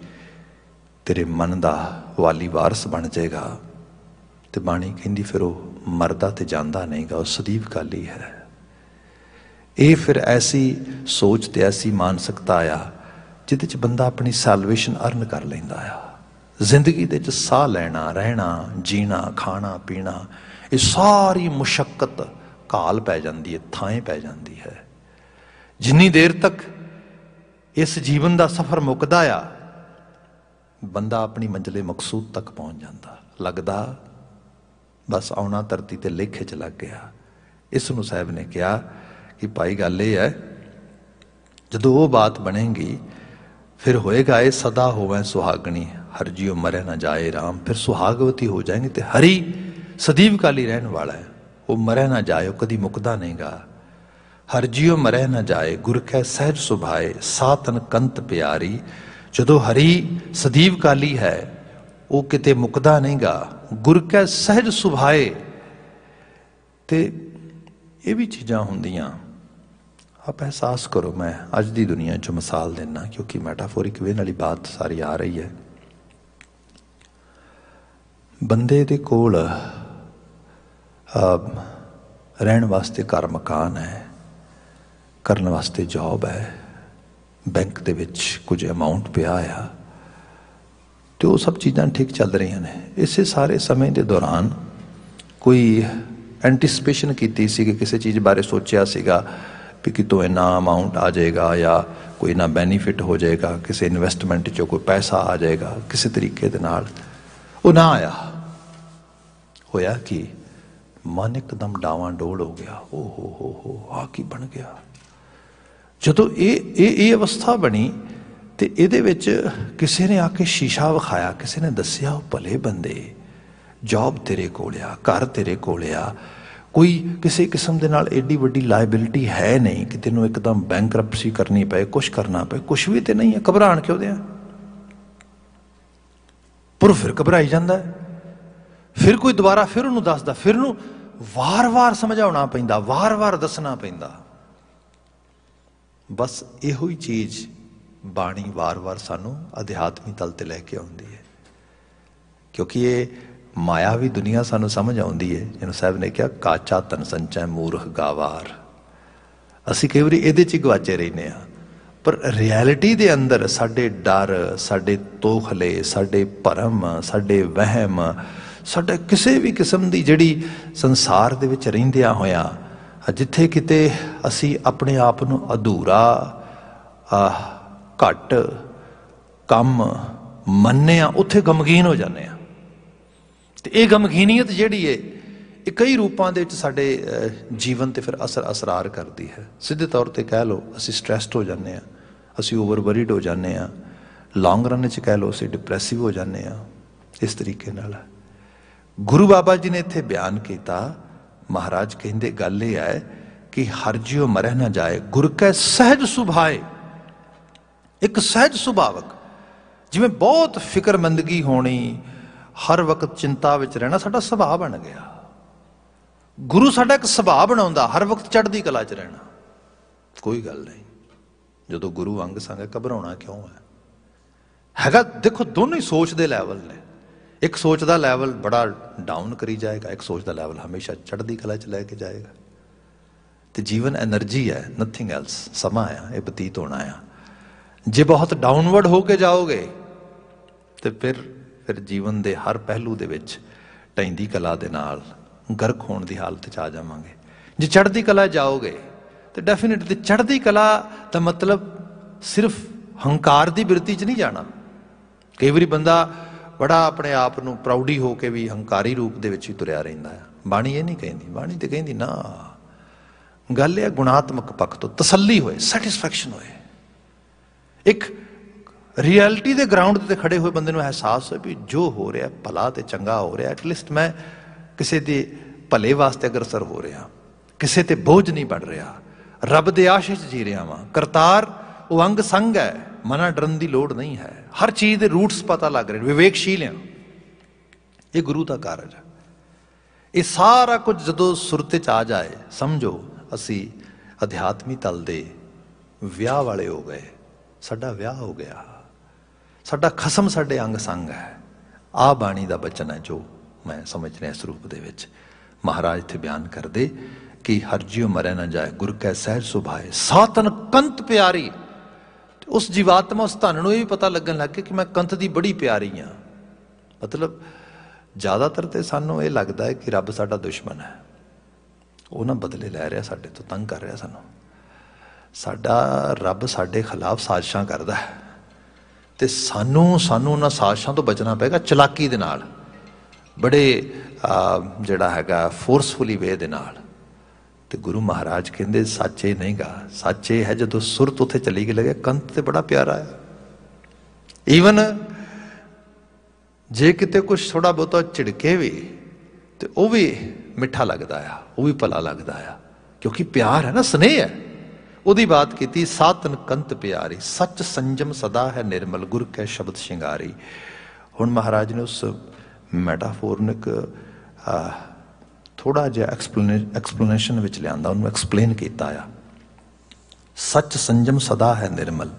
ਤੇਰੇ ਮਨ ਦਾ ਵਾਲੀ ਵਾਰਸ ਬਣ ਜਾਏਗਾ ਤੇ ਬਾਣੀ ਕਹਿੰਦੀ ਫਿਰ ਉਹ ਮਰਦਾ ਤੇ ਜਾਂਦਾ ਨਹੀਂਗਾ ਉਹ ਸਦੀਵ ਕਾਲੀ ਹੈ ਇਹ ਫਿਰ ਐਸੀ ਸੋਚ ਤੇ ਐਸੀ ਮਾਨਸਿਕਤਾ ਆ ਜਿੱਤੇ ਚ ਬੰਦਾ ਆਪਣੀ ਸਲਵੇਸ਼ਨ ਅਰਨ ਕਰ ਲੈਂਦਾ ਆ ਜ਼ਿੰਦਗੀ ਦੇ ਚ ਸਾਹ ਲੈਣਾ ਰਹਿਣਾ ਜੀਣਾ ਖਾਣਾ ਪੀਣਾ ਇਹ ਸਾਰੀ ਮੁਸ਼ਕਲ ਕਾਲ ਪੈ ਜਾਂਦੀ ਹੈ ਥਾਂ ਪੈ ਜਾਂਦੀ ਹੈ ਜਿੰਨੀ ਦੇਰ ਤੱਕ ਇਸ ਜੀਵਨ ਦਾ ਸਫ਼ਰ ਮੁੱਕਦਾ ਆ ਬੰਦਾ ਆਪਣੀ ਮੰਜ਼ਲੇ ਮਕਸੂਦ ਤੱਕ ਪਹੁੰਚ ਜਾਂਦਾ ਲੱਗਦਾ ਬਸ ਆਉਣਾ ਧਰਤੀ ਤੇ ਲੇਖੇ ਚ ਲੱਗ ਗਿਆ ਇਸ ਨੂੰ ਸਾਹਿਬ ਨੇ ਕਿਹਾ ਕਿ ਭਾਈ ਗੱਲ ਇਹ ਹੈ ਜਦੋਂ ਉਹ ਬਾਤ ਬਣੇਗੀ ਫਿਰ ਹੋਏਗਾ ਇਹ ਸਦਾ ਹੋਵੇ ਸੁਹਾਗਣੀ ਹਰ ਜੀਉ ਮਰੇ ਨਾ ਜਾਏ ਰਾਮ ਫਿਰ ਸੁਹਾਗਵਤੀ ਹੋ ਜਾਏਗੀ ਤੇ ਹਰੀ ਸਦੀਵ ਕਾਲੀ ਰਹਿਣ ਵਾਲਾ ਹੈ ਉਹ ਮਰੇ ਨਾ ਜਾਏ ਉਹ ਕਦੀ ਮੁਕਦਾ ਨਹੀਂਗਾ ਹਰ ਜਿਉ ਮਰੇ ਨਾ ਜਾਏ ਗੁਰ ਕੈ ਸਹਿਜ ਸੁਭਾਏ ਸਾਤਨ ਕੰਤ ਪਿਆਰੀ ਜਦੋਂ ਹਰੀ ਸਦੀਵ ਕਾਲੀ ਹੈ ਉਹ ਕਿਤੇ ਮੁਕਦਾ ਨਹੀਂਗਾ ਗੁਰ ਕੈ ਸਹਿਜ ਸੁਭਾਏ ਤੇ ਇਹ ਵੀ ਚੀਜ਼ਾਂ ਹੁੰਦੀਆਂ ਆਪ ਅਹਿਸਾਸ ਕਰੋ ਮੈਂ ਅੱਜ ਦੀ ਦੁਨੀਆ 'ਚ ਮਿਸਾਲ ਦੇਣਾ ਕਿਉਂਕਿ ਮੈਟਾਫੋਰਿਕ ਵੇ ਨਾਲੀ ਬਾਤ ਸਾਰੀ ਆ ਰਹੀ ਹੈ ਬੰਦੇ ਦੇ ਕੋਲ ਰਹਿਣ ਵਾਸਤੇ ਘਰ ਮਕਾਨ ਹੈ ਕਰਨ ਵਾਸਤੇ ਜੌਬ ਹੈ ਬੈਂਕ ਦੇ ਵਿੱਚ ਕੁਝ ਅਮਾਉਂਟ ਪਿਆ ਆ ਤੇ ਉਹ ਸਭ ਚੀਜ਼ਾਂ ਠੀਕ ਚੱਲ ਰਹੀਆਂ ਨੇ ਇਸੇ ਸਾਰੇ ਸਮੇਂ ਦੇ ਦੌਰਾਨ ਕੋਈ ਐਂਟੀਸਪੇਸ਼ਨ ਕੀਤੀ ਸੀ ਕਿ ਕਿਸੇ ਚੀਜ਼ ਬਾਰੇ ਸੋਚਿਆ ਸੀਗਾ ਕਿ ਕਿਤੋਂ ਇਨਾ ਅਮਾਉਂਟ ਆ ਜਾਏਗਾ ਜਾਂ ਕੋਈ ਨਾ ਬੈਨੀਫਿਟ ਹੋ ਜਾਏਗਾ ਕਿਸੇ ਇਨਵੈਸਟਮੈਂਟ 'ਚੋਂ ਕੋਈ ਪੈਸਾ ਆ ਜਾਏਗਾ ਕਿਸੇ ਤਰੀਕੇ ਦੇ ਨਾਲ ਉਹ ਨਾ ਆਇਆ ਹੋਇਆ ਕਿ ਮਨ ਇੱਕਦਮ ਡਾਵਾਂ ਡੋਲ ਹੋ ਗਿਆ ਓ ਹੋ ਹੋ ਹੋ ਆ ਕੀ ਬਣ ਗਿਆ ਜਦੋਂ ਇਹ ਇਹ ਇਹ ਅਵਸਥਾ ਬਣੀ ਤੇ ਇਹਦੇ ਵਿੱਚ ਕਿਸੇ ਨੇ ਆ ਕੇ ਸ਼ੀਸ਼ਾ ਵਿਖਾਇਆ ਕਿਸੇ ਨੇ ਦੱਸਿਆ ਉਹ ਭਲੇ ਬੰਦੇ ਜੌਬ ਤੇਰੇ ਕੋਲ ਆ ਘਰ ਤੇਰੇ ਕੋਲ ਆ ਕੋਈ ਕਿਸੇ ਕਿਸਮ ਦੇ ਨਾਲ ਐਡੀ ਵੱਡੀ ਲਾਇਬਿਲਟੀ ਹੈ ਨਹੀਂ ਕਿ ਤੈਨੂੰ ਇੱਕਦਮ ਬੈਂਕਰਪਸੀ ਕਰਨੀ ਪਏ ਕੁਝ ਕਰਨਾ ਪਏ ਕੁਝ ਵੀ ਤੇ ਨਹੀਂ ਹੈ ਘਬਰਾਣ ਕਿਉਂ ਦਿਆ ਪਰ ਫਿਰ ਘਬਰਾਈ ਜਾਂਦਾ ਫਿਰ ਕੋਈ ਦੁਬਾਰਾ ਫਿਰ ਉਹਨੂੰ ਦੱਸਦਾ ਫਿਰ ਨੂੰ ਵਾਰ-ਵਾਰ ਸਮਝਾਉਣਾ ਪੈਂਦਾ ਵਾਰ-ਵਾਰ ਦੱਸਣਾ ਪੈਂਦਾ ਬਸ ਇਹੋ ਹੀ ਚੀਜ਼ ਬਾਣੀ ਵਾਰ-ਵਾਰ ਸਾਨੂੰ ਅਧਿਆਤਮੀ ਤਲ ਤੇ ਲੈ ਕੇ ਆਉਂਦੀ ਹੈ ਕਿਉਂਕਿ ਇਹ ਮਾਇਆ ਵੀ ਦੁਨੀਆ ਸਾਨੂੰ ਸਮਝ ਆਉਂਦੀ ਹੈ ਜਿਹਨੂੰ ਸਾਹਿਬ ਨੇ ਕਿਹਾ ਕਾਚਾ ਤਨ ਸੰਚੈ ਮੂਰਖ ਗਾਵਾਰ ਅਸੀਂ ਕਈ ਵਾਰੀ ਇਹਦੇ 'ਚ ਗਵਾਚੇ ਰਹਿੰਨੇ ਆ ਪਰ ਰਿਐਲਿਟੀ ਦੇ ਅੰਦਰ ਸਾਡੇ ਡਰ ਸਾਡੇ ਤੋਖਲੇ ਸਾਡੇ ਭਰਮ ਸਾਡੇ ਵਹਿਮ ਸਾਡੇ ਕਿਸੇ ਵੀ ਕਿਸਮ ਦੀ ਜਿਹੜੀ ਸੰਸਾਰ ਦੇ ਵਿੱਚ ਰਹਿੰਦਿਆ ਹੋਇਆ ਜਿੱਥੇ ਕਿਤੇ ਅਸੀਂ ਆਪਣੇ ਆਪ ਨੂੰ ਅਧੂਰਾ ਘੱਟ ਕੰਮ ਮੰਨੇ ਆ ਉੱਥੇ ਗਮਗੀਨ ਹੋ ਜਾਂਦੇ ਆ ਤੇ ਇਹ ਗਮਗੀਨੀਅਤ ਜਿਹੜੀ ਏ ਇਹ ਕਈ ਰੂਪਾਂ ਦੇ ਵਿੱਚ ਸਾਡੇ ਜੀਵਨ ਤੇ ਫਿਰ ਅਸਰ ਅਸਰਾਰ ਕਰਦੀ ਹੈ ਸਿੱਧੇ ਤੌਰ ਤੇ ਕਹਿ ਲਓ ਅਸੀਂ ਸਟ੍ਰੈਸਡ ਹੋ ਜਾਂਦੇ ਆ ਅਸੀਂ ਓਵਰ ਵਰੀਡ ਹੋ ਜਾਂਦੇ ਆ ਲੌਂਗ ਰਨ ਵਿੱਚ ਕਹਿ ਲਓ ਅਸੀਂ ਡਿਪਰੈਸਿਵ ਹੋ ਜਾਂਦੇ ਆ ਇਸ ਤਰੀਕੇ ਨਾਲ ਗੁਰੂ ਬਾਬਾ ਜੀ ਨੇ ਇੱਥੇ ਬਿਆਨ ਕੀਤਾ ਮਹਾਰਾਜ ਕਹਿੰਦੇ ਗੱਲ ਇਹ ਹੈ ਕਿ ਹਰ ਜਿਉ ਮਰਹਿ ਨਾ ਜਾਏ ਗੁਰ ਕੈ ਸਹਿਜ ਸੁਭਾਏ ਇੱਕ ਸਹਿਜ ਸੁਭਾਵਕ ਜਿਵੇਂ ਬਹੁਤ ਫਿਕਰਮੰਦਗੀ ਹੋਣੀ ਹਰ ਵਕਤ ਚਿੰਤਾ ਵਿੱਚ ਰਹਿਣਾ ਸਾਡਾ ਸੁਭਾਅ ਬਣ ਗਿਆ ਗੁਰੂ ਸਾਡਾ ਇੱਕ ਸੁਭਾਅ ਬਣਾਉਂਦਾ ਹਰ ਵਕਤ ਚੜ੍ਹਦੀ ਕਲਾ 'ਚ ਰਹਿਣਾ ਕੋਈ ਗੱਲ ਨਹੀਂ ਜਦੋਂ ਗੁਰੂ ਅੰਗ ਸੰਗ ਘਬਰਾਉਣਾ ਕਿਉਂ ਹੈ ਹੈਗਾ ਦੇਖੋ ਦੋਨੋਂ ਹੀ ਸੋਚ ਦੇ ਲੈਵਲ ਨੇ ਇੱਕ ਸੋਚ ਦਾ ਲੈਵਲ ਬੜਾ ਡਾਊਨ ਕਰੀ ਜਾਏਗਾ ਇੱਕ ਸੋਚ ਦਾ ਲੈਵਲ ਹਮੇਸ਼ਾ ਚੜ੍ਹਦੀ ਕਲਾ 'ਚ ਲੈ ਕੇ ਜਾਏਗਾ ਤੇ ਜੀਵਨ એનર્ਜੀ ਹੈ ਨਥਿੰਗ ਐਲਸ ਸਮਾਂ ਆ ਇਹ ਬਤੀਤ ਹੋਣਾ ਆ ਜੇ ਬਹੁਤ ਡਾਊਨਵਰਡ ਹੋ ਕੇ ਜਾਓਗੇ ਤੇ ਫਿਰ ਫਿਰ ਜੀਵਨ ਦੇ ਹਰ ਪਹਿਲੂ ਦੇ ਵਿੱਚ ਟੈਂਦੀ ਕਲਾ ਦੇ ਨਾਲ ਗਰਖ ਹੋਣ ਦੀ ਹਾਲਤ 'ਚ ਆ ਜਾਵਾਂਗੇ ਜੇ ਚੜ੍ਹਦੀ ਕਲਾ ਜਾਓਗੇ ਤੇ ਡੈਫੀਨਿਟਲੀ ਚੜ੍ਹਦੀ ਕਲਾ ਦਾ ਮਤਲਬ ਸਿਰਫ ਹੰਕਾਰ ਦੀ ਬਿਰਤੀ 'ਚ ਨਹੀਂ ਜਾਣਾ ਕਈ ਵਾਰੀ ਬੰਦਾ ਬੜਾ ਆਪਣੇ ਆਪ ਨੂੰ ਪ੍ਰਾਊਡੀ ਹੋ ਕੇ ਵੀ ਹੰਕਾਰੀ ਰੂਪ ਦੇ ਵਿੱਚ ਹੀ ਤੁਰਿਆ ਰਹਿੰਦਾ ਹੈ ਬਾਣੀ ਇਹ ਨਹੀਂ ਕਹਿੰਦੀ ਬਾਣੀ ਤੇ ਕਹਿੰਦੀ ਨਾ ਗੱਲ ਇਹ ਗੁਣਾਤਮਕ ਪੱਖ ਤੋਂ ਤਸੱਲੀ ਹੋਏ ਸੈਟੀਸਫੈਕਸ਼ਨ ਹੋਏ ਇੱਕ ਰਿਐਲਿਟੀ ਦੇ ਗਰਾਊਂਡ ਤੇ ਖੜੇ ਹੋਏ ਬੰਦੇ ਨੂੰ ਅਹਿਸਾਸ ਹੋਏ ਵੀ ਜੋ ਹੋ ਰਿਹਾ ਭਲਾ ਤੇ ਚੰਗਾ ਹੋ ਰਿਹਾ ਐਟਲੀਸਟ ਮੈਂ ਕਿਸੇ ਦੇ ਭਲੇ ਵਾਸਤੇ ਅਗਰਸਰ ਹੋ ਰਿਹਾ ਕਿਸੇ ਤੇ ਬੋਝ ਨਹੀਂ ਪੜ ਰਿਹਾ ਰੱਬ ਦੇ ਆਸ਼ਿਸ਼ ਜੀ ਰਿਹਾ ਵਾਂ ਕਰਤਾਰ ਉਹ ਅੰਗ ਸੰਗ ਹੈ ਮਨਾ ਡਰਨ ਦੀ ਲੋੜ ਨਹੀਂ ਹੈ ਹਰ ਚੀਜ਼ ਦੇ ਰੂਟਸ ਪਤਾ ਲੱਗ ਰਹੇ ਵਿਵੇਕਸ਼ੀਲ ਹਾਂ ਇਹ ਗੁਰੂ ਦਾ ਕਾਰਜ ਹੈ ਇਹ ਸਾਰਾ ਕੁਝ ਜਦੋਂ ਸੁਰਤ ਚ ਆ ਜਾਏ ਸਮਝੋ ਅਸੀਂ ਅਧਿਆਤਮੀ ਤਲ ਦੇ ਵਿਆਹ ਵਾਲੇ ਹੋ ਗਏ ਸਾਡਾ ਵਿਆਹ ਹੋ ਗਿਆ ਸਾਡਾ ਖਸਮ ਸਾਡੇ ਅੰਗ ਸੰਗ ਹੈ ਆ ਬਾਣੀ ਦਾ ਬਚਨ ਹੈ ਜੋ ਮੈਂ ਸਮਝ ਰਿਹਾ ਇਸ ਰੂਪ ਦੇ ਵਿੱਚ ਮਹਾਰਾਜ ਤੇ ਬਿਆਨ ਕਰਦੇ ਕਿ ਹਰ ਹਰਜੀਓ ਮਰੇ ਨਾ ਜਾਏ ਗੁਰ ਕੈ ਸਹਿਜ ਸੁਭਾਏ ਸਾਤਨ ਕੰਤ ਪਿਆਰੀ ਉਸ ਜੀਵਾਤਮਾ ਉਸ ਧਨ ਨੂੰ ਇਹ ਵੀ ਪਤਾ ਲੱਗਣ ਲੱਗ ਗਿਆ ਕਿ ਮੈਂ ਕੰਤ ਦੀ ਬੜੀ ਪਿਆਰੀ ਆ ਮਤਲਬ ਜ਼ਿਆਦਾਤਰ ਤੇ ਸਾਨੂੰ ਇਹ ਲੱਗਦਾ ਹੈ ਕਿ ਰੱਬ ਸਾਡਾ ਦੁਸ਼ਮਣ ਹੈ ਉਹ ਨਾ ਬਦਲੇ ਲੈ ਰਿਹਾ ਸਾਡੇ ਤੋਂ ਤੰਗ ਕਰ ਰਿਹਾ ਸਾਨੂੰ ਸਾਡਾ ਰੱਬ ਸਾਡੇ ਖਿਲਾਫ ਸਾਜ਼ਿਸ਼ਾਂ ਕਰਦਾ ਹੈ ਤੇ ਸਾਨੂੰ ਸਾਨੂੰ ਉਹਨਾਂ ਸਾਜ਼ਿਸ਼ਾਂ ਤੋਂ ਬਚਣਾ ਪਏਗਾ ਚਲਾਕੀ ਦੇ ਨਾਲ ਬੜੇ ਜਿਹੜਾ ਹੈਗਾ ਫੋਰਸਫੁਲੀ ਵੇ ਦੇ ਨਾਲ ਤੇ ਗੁਰੂ ਮਹਾਰਾਜ ਕਹਿੰਦੇ ਸੱਚੇ ਨਹੀਂਗਾ ਸੱਚੇ ਹੈ ਜਦੋਂ ਸੁਰਤ ਉਥੇ ਚਲੀ ਗਈ ਲਗੇ ਕੰਤ ਤੇ ਬੜਾ ਪਿਆਰਾ ਹੈ ਈਵਨ ਜੇ ਕਿਤੇ ਕੁਝ ਥੋੜਾ ਬਹੁਤਾ ਝਿੜਕੇ ਵੀ ਤੇ ਉਹ ਵੀ ਮਿੱਠਾ ਲੱਗਦਾ ਆ ਉਹ ਵੀ ਭਲਾ ਲੱਗਦਾ ਆ ਕਿਉਂਕਿ ਪਿਆਰ ਹੈ ਨਾ ਸਨੇਹ ਹੈ ਉਹਦੀ ਬਾਤ ਕੀਤੀ ਸਾਤਨ ਕੰਤ ਪਿਆਰੀ ਸੱਚ ਸੰਜਮ ਸਦਾ ਹੈ ਨਿਰਮਲ ਗੁਰ ਕੈ ਸ਼ਬਦ ਸ਼ਿੰਗਾਰੀ ਹੁਣ ਮਹਾਰਾਜ ਨੇ ਉਸ ਮੈਟਾਫੋਰਨਿਕ ਥੋੜਾ ਜਿਹਾ ਐਕਸਪਲੇਨੇਸ਼ਨ ਵਿੱਚ ਲਿਆਂਦਾ ਉਹਨੂੰ ਐਕਸਪਲੇਨ ਕੀਤਾ ਆ ਸੱਚ ਸੰਜਮ ਸਦਾ ਹੈ ਨਿਰਮਲ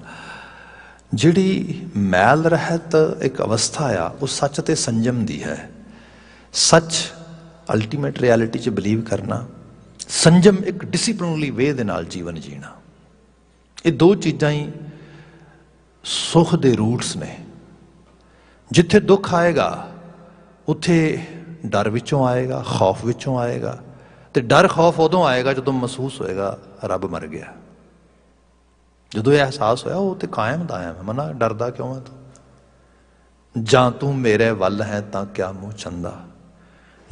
ਜਿਹੜੀ ਮੈਲ ਰਹਿਤ ਇੱਕ ਅਵਸਥਾ ਆ ਉਹ ਸੱਚ ਤੇ ਸੰਜਮ ਦੀ ਹੈ ਸੱਚ ਅਲਟੀਮੇਟ ਰਿਐਲਿਟੀ 'ਚ ਬਲੀਵ ਕਰਨਾ ਸੰਜਮ ਇੱਕ ਡਿਸਪਲਿਨਲੀ ਵੇ ਦੇ ਨਾਲ ਜੀਵਨ ਜੀਣਾ ਇਹ ਦੋ ਚੀਜ਼ਾਂ ਹੀ ਸੁਖ ਦੇ ਰੂਟਸ ਨੇ ਜਿੱਥੇ ਦੁੱਖ ਆਏਗਾ ਉੱਥੇ ਡਰ ਵਿੱਚੋਂ ਆਏਗਾ ਖੌਫ ਵਿੱਚੋਂ ਆਏਗਾ ਤੇ ਡਰ ਖੌਫ ਉਦੋਂ ਆਏਗਾ ਜਦੋਂ ਮਹਿਸੂਸ ਹੋਏਗਾ ਰੱਬ ਮਰ ਗਿਆ ਜਦੋਂ ਇਹ ਅਹਿਸਾਸ ਹੋਇਆ ਉਹ ਤੇ ਕਾਇਮ ਦਾਇਮ ਹੈ ਮਨਾ ਡਰਦਾ ਕਿਉਂ ਹੈ ਤੂੰ ਜਾਂ ਤੂੰ ਮੇਰੇ ਵੱਲ ਹੈ ਤਾਂ ਕਿਆ ਮੂੰਹ ਚੰਦਾ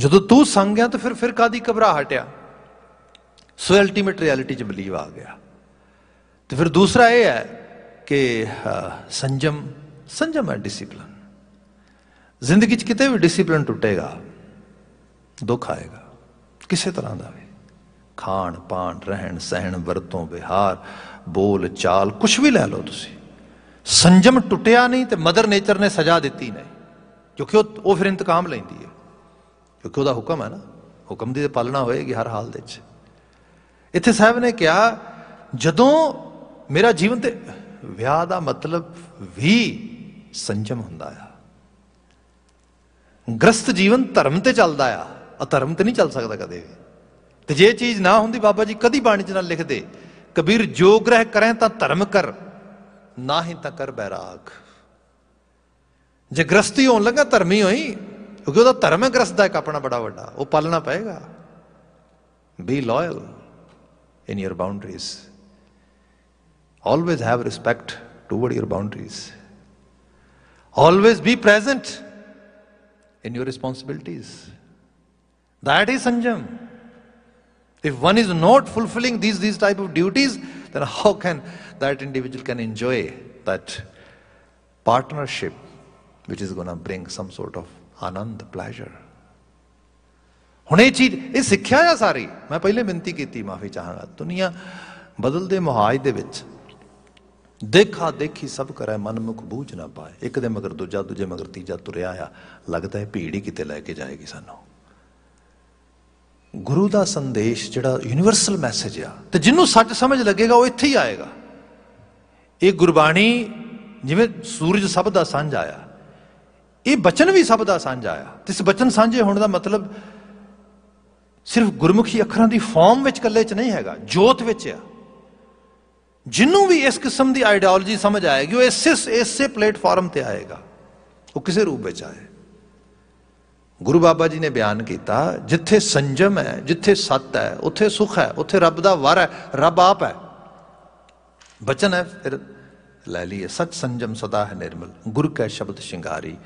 ਜਦੋਂ ਤੂੰ ਸੰਗ ਗਿਆ ਤਾਂ ਫਿਰ ਫਿਰ ਕਾਦੀ ਘਬਰਾਹਟ ਹਟਿਆ ਸੋ ਅਲਟੀਮੇਟ ਰਿਐਲਿਟੀ 'ਚ ਬਲੀਵ ਆ ਗਿਆ ਤੇ ਫਿਰ ਦੂਸਰਾ ਇਹ ਹੈ ਕਿ ਸੰਜਮ ਸੰਜਮ ਹੈ ਡਿਸਪਲਿਨ ਜ਼ਿੰਦਗੀ 'ਚ ਕਿਤੇ ਵੀ ਡਿਸਪਲਿਨ ਟੁੱਟੇਗਾ ਦੁੱਖ ਆਏਗਾ ਕਿਸੇ ਤਰ੍ਹਾਂ ਦਾ ਵੀ ਖਾਣ ਪਾਣ ਰਹਿਣ ਸਹਿਣ ਵਰਤੋਂ ਵਿਹਾਰ ਬੋਲ ਚਾਲ ਕੁਝ ਵੀ ਲੈ ਲਓ ਤੁਸੀਂ ਸੰਜਮ ਟੁੱਟਿਆ ਨਹੀਂ ਤੇ ਮਦਰ ਨੇਚਰ ਨੇ ਸਜ਼ਾ ਦਿੱਤੀ ਨਹੀਂ ਕਿਉਂਕਿ ਉਹ ਉਹ ਫਿਰ ਇੰਤਕਾਮ ਲੈਂਦੀ ਹੈ ਕਿਉਂਕਿ ਉਹਦਾ ਹੁਕਮ ਹੈ ਨਾ ਹੁਕਮ ਦੀ ਪਾਲਣਾ ਹੋਏਗੀ ਹਰ ਹਾਲ ਦੇ ਵਿੱਚ ਇੱਥੇ ਸਾਹਿਬ ਨੇ ਕਿਹਾ ਜਦੋਂ ਮੇਰਾ ਜੀਵਨ ਤੇ ਵਿਆਹ ਦਾ ਮਤਲਬ ਵੀ ਸੰਜਮ ਹੁੰਦਾ ਆ ਗ੍ਰਸਤ ਜੀਵਨ ਧਰਮ ਤੇ ਚੱਲਦਾ ਆ ਅਧਰਮ ਤੇ ਨਹੀਂ ਚੱਲ ਸਕਦਾ ਕਦੇ ਵੀ ਤੇ ਜੇ ਚੀਜ਼ ਨਾ ਹੁੰਦੀ ਬਾਬਾ ਜੀ ਕਦੀ ਬਾਣੀ ਚ ਨਾ ਲਿਖਦੇ ਕਬੀਰ ਜੋ ਗ੍ਰਹਿ ਕਰੈ ਤਾਂ ਧਰਮ ਕਰ ਨਾ ਹੀ ਤਾਂ ਕਰ ਬੈਰਾਗ ਜੇ ਗ੍ਰਸਤੀ ਹੋਣ ਲੱਗਾ ਧਰਮੀ ਹੋਈ ਕਿਉਂਕਿ ਉਹਦਾ ਧਰਮ ਹੈ ਗ੍ਰਸਤ ਦਾ ਇੱਕ ਆਪਣਾ ਬੜਾ ਵੱਡਾ ਉਹ ਪਾਲਣਾ ਪਏਗਾ be loyal in your boundaries always have respect toward your boundaries always be present in your responsibilities That is sanjam. If one is not fulfilling these, these type of duties, then how can that individual can enjoy that partnership which is going to bring some sort of anand, pleasure. ਹੁਣ ਇਹ ਚੀਜ਼ ਇਹ ਸਿੱਖਿਆ ਆ ਸਾਰੀ ਮੈਂ ਪਹਿਲੇ ਬੇਨਤੀ ਕੀਤੀ ਮਾਫੀ ਚਾਹਾਂਗਾ ਦੁਨੀਆ ਬਦਲਦੇ ਮੁਹਾਜ ਦੇ ਵਿੱਚ ਦੇਖਾ ਦੇਖੀ ਸਭ ਕਰੈ ਮਨਮੁਖ ਬੂਝ ਨਾ ਪਾਏ ਇੱਕ ਦੇ ਮਗਰ ਦੂਜਾ ਦੂਜੇ ਮਗਰ ਤੀਜਾ ਤੁਰਿਆ ਆ ਲੱਗਦਾ ਹੈ ਭੀੜ ਹੀ ਕਿਤੇ ਲੈ ਕੇ ਜਾਏਗੀ ਸਾਨੂੰ ਗੁਰੂ ਦਾ ਸੰਦੇਸ਼ ਜਿਹੜਾ ਯੂਨੀਵਰਸਲ ਮੈਸੇਜ ਆ ਤੇ ਜਿਹਨੂੰ ਸੱਚ ਸਮਝ ਲੱਗੇਗਾ ਉਹ ਇੱਥੇ ਹੀ ਆਏਗਾ ਇਹ ਗੁਰਬਾਣੀ ਜਿਵੇਂ ਸੂਰਜ ਸਭ ਦਾ ਸਾਂਝ ਆਇਆ ਇਹ ਬਚਨ ਵੀ ਸਭ ਦਾ ਸਾਂਝ ਆਇਆ ਤੇ ਇਸ ਬਚਨ ਸਾਂਝੇ ਹੋਣ ਦਾ ਮਤਲਬ ਸਿਰਫ ਗੁਰਮੁਖੀ ਅੱਖਰਾਂ ਦੀ ਫਾਰਮ ਵਿੱਚ ਇਕੱਲੇ 'ਚ ਨਹੀਂ ਹੈਗਾ ਜੋਤ ਵਿੱਚ ਆ ਜਿੰਨੂੰ ਵੀ ਇਸ ਕਿਸਮ ਦੀ ਆਈਡੀਓਲੋਜੀ ਸਮਝ ਆਏਗੀ ਉਹ ਇਸ ਇਸੇ ਪਲੇਟਫਾਰਮ ਤੇ ਆਏਗਾ ਉਹ ਕਿਸੇ ਰੂਪ ਵਿੱਚ ਆਏ ਗੁਰੂ ਬਾਬਾ ਜੀ ਨੇ ਬਿਆਨ ਕੀਤਾ ਜਿੱਥੇ ਸੰਜਮ ਹੈ ਜਿੱਥੇ ਸਤ ਹੈ ਉੱਥੇ ਸੁਖ ਹੈ ਉੱਥੇ ਰੱਬ ਦਾ ਵਰ ਹੈ ਰੱਬ ਆਪ ਹੈ ਬਚਨ ਹੈ ਫਿਰ ਲੈ ਲਈਏ ਸਤ ਸੰਜਮ ਸਦਾ ਹੈ ਨਿਰਮਲ ਗੁਰ ਕਾ ਸ਼ਬਦ ਸ਼ਿੰਗਾਰੀ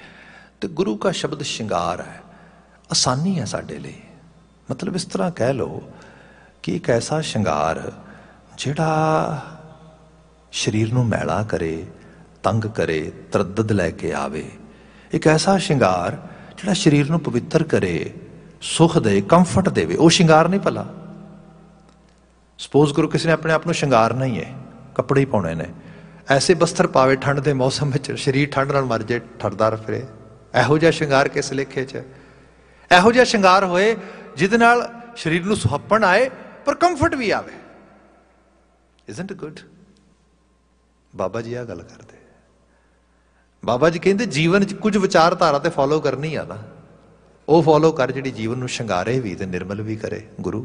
ਤੇ ਗੁਰੂ ਕਾ ਸ਼ਬਦ ਸ਼ਿੰਗਾਰ ਹੈ ਆਸਾਨੀ ਹੈ ਸਾਡੇ ਲਈ ਮਤਲਬ ਇਸ ਤਰ੍ਹਾਂ ਕਹਿ ਲਓ ਕਿ ਇੱਕ ਐਸਾ ਸ਼ਿੰਗਾਰ ਜਿਹੜਾ ਸਰੀਰ ਨੂੰ ਮੈਲਾ ਕਰੇ ਤੰਗ ਕਰੇ ਤਰਦਦ ਲੈ ਕੇ ਆਵੇ ਇੱਕ ਐਸਾ ਸ਼ਿੰਗਾਰ ਜਿਹੜਾ ਸਰੀਰ ਨੂੰ ਪਵਿੱਤਰ ਕਰੇ ਸੁਖ ਦੇ ਕੰਫਰਟ ਦੇਵੇ ਉਹ ਸ਼ਿੰਗਾਰ ਨਹੀਂ ਭਲਾ ਸਪੋਜ਼ ਕਰੋ ਕਿਸੇ ਨੇ ਆਪਣੇ ਆਪ ਨੂੰ ਸ਼ਿੰਗਾਰ ਨਹੀਂ ਹੈ ਕੱਪੜੇ ਪਾਉਣੇ ਨੇ ਐਸੇ ਬਸਤਰ ਪਾਵੇ ਠੰਡ ਦੇ ਮੌਸਮ ਵਿੱਚ ਸਰੀਰ ਠੰਡ ਨਾਲ ਮਰ ਜੇ ਠਰਦਾਰ ਫਿਰੇ ਇਹੋ ਜਿਹਾ ਸ਼ਿੰਗਾਰ ਕਿਸ ਲੇਖੇ 'ਚ ਇਹੋ ਜਿਹਾ ਸ਼ਿੰਗਾਰ ਹੋਏ ਜਿਹਦੇ ਨਾਲ ਸਰੀਰ ਨੂੰ ਸੁਹੱਪਣ ਆਏ ਪਰ ਕੰਫਰਟ ਵੀ ਆਵੇ ਇਜ਼ਨਟ ਗੁੱਡ ਬਾਬਾ ਜੀ ਆ ਗੱਲ ਕਰਦੇ ਬਾਬਾ ਜੀ ਕਹਿੰਦੇ ਜੀਵਨ 'ਚ ਕੁਝ ਵਿਚਾਰਧਾਰਾ ਤੇ ਫੋਲੋ ਕਰਨੀ ਆ ਨਾ ਉਹ ਫੋਲੋ ਕਰ ਜਿਹੜੀ ਜੀਵਨ ਨੂੰ ਸ਼ਿੰਗਾਰੇ ਵੀ ਤੇ ਨਿਰਮਲ ਵੀ ਕਰੇ ਗੁਰੂ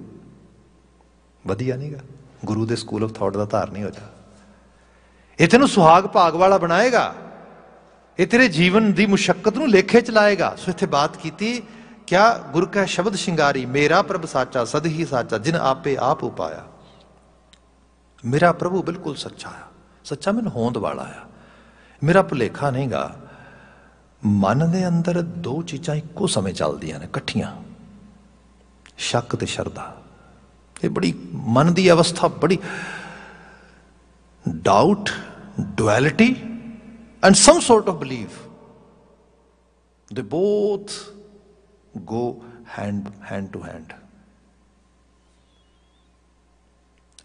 ਵਧੀਆ ਨਹੀਂਗਾ ਗੁਰੂ ਦੇ ਸਕੂਲ ਆਫ ਥਾਟ ਦਾ ਧਾਰ ਹੋ ਜਾ ਇਹ ਨੂੰ ਸੁਹਾਗ ਭਾਗ ਵਾਲਾ ਬਣਾਏਗਾ ਇਹ ਤੇਰੇ ਜੀਵਨ ਦੀ ਮੁਸ਼ਕਲ ਨੂੰ ਲੇਖੇ ਚ ਲਾਏਗਾ ਸੋ ਇੱਥੇ ਬਾਤ ਕੀਤੀ ਕਿਆ ਗੁਰ ਕਾ ਸ਼ਬਦ ਸ਼ਿੰਗਾਰੀ ਮੇਰਾ ਪ੍ਰਭ ਸਾਚਾ ਸਦ ਹੀ ਸਾਚਾ ਜਿਨ ਆਪੇ ਆਪ ਉਪਾਇਆ ਮੇਰਾ ਪ੍ਰਭੂ ਬਿਲਕੁਲ ਸੱਚਾ ਆ ਸੱਚਾ ਮਨ ਹੋਂਦ ਵਾਲਾ ਆ ਮੇਰਾ ਭੁਲੇਖਾ ਨਹੀਂਗਾ ਮਨ ਦੇ ਅੰਦਰ ਦੋ ਚੀਜ਼ਾਂ ਇੱਕੋ ਸਮੇਂ ਚੱਲਦੀਆਂ ਨੇ ਇਕੱਠੀਆਂ ਸ਼ੱਕ ਤੇ ਸ਼ਰਧਾ ਇਹ ਬੜੀ ਮਨ ਦੀ ਅਵਸਥਾ ਬੜੀ doubt duality and some sort of belief ਦੇ both go hand hand to hand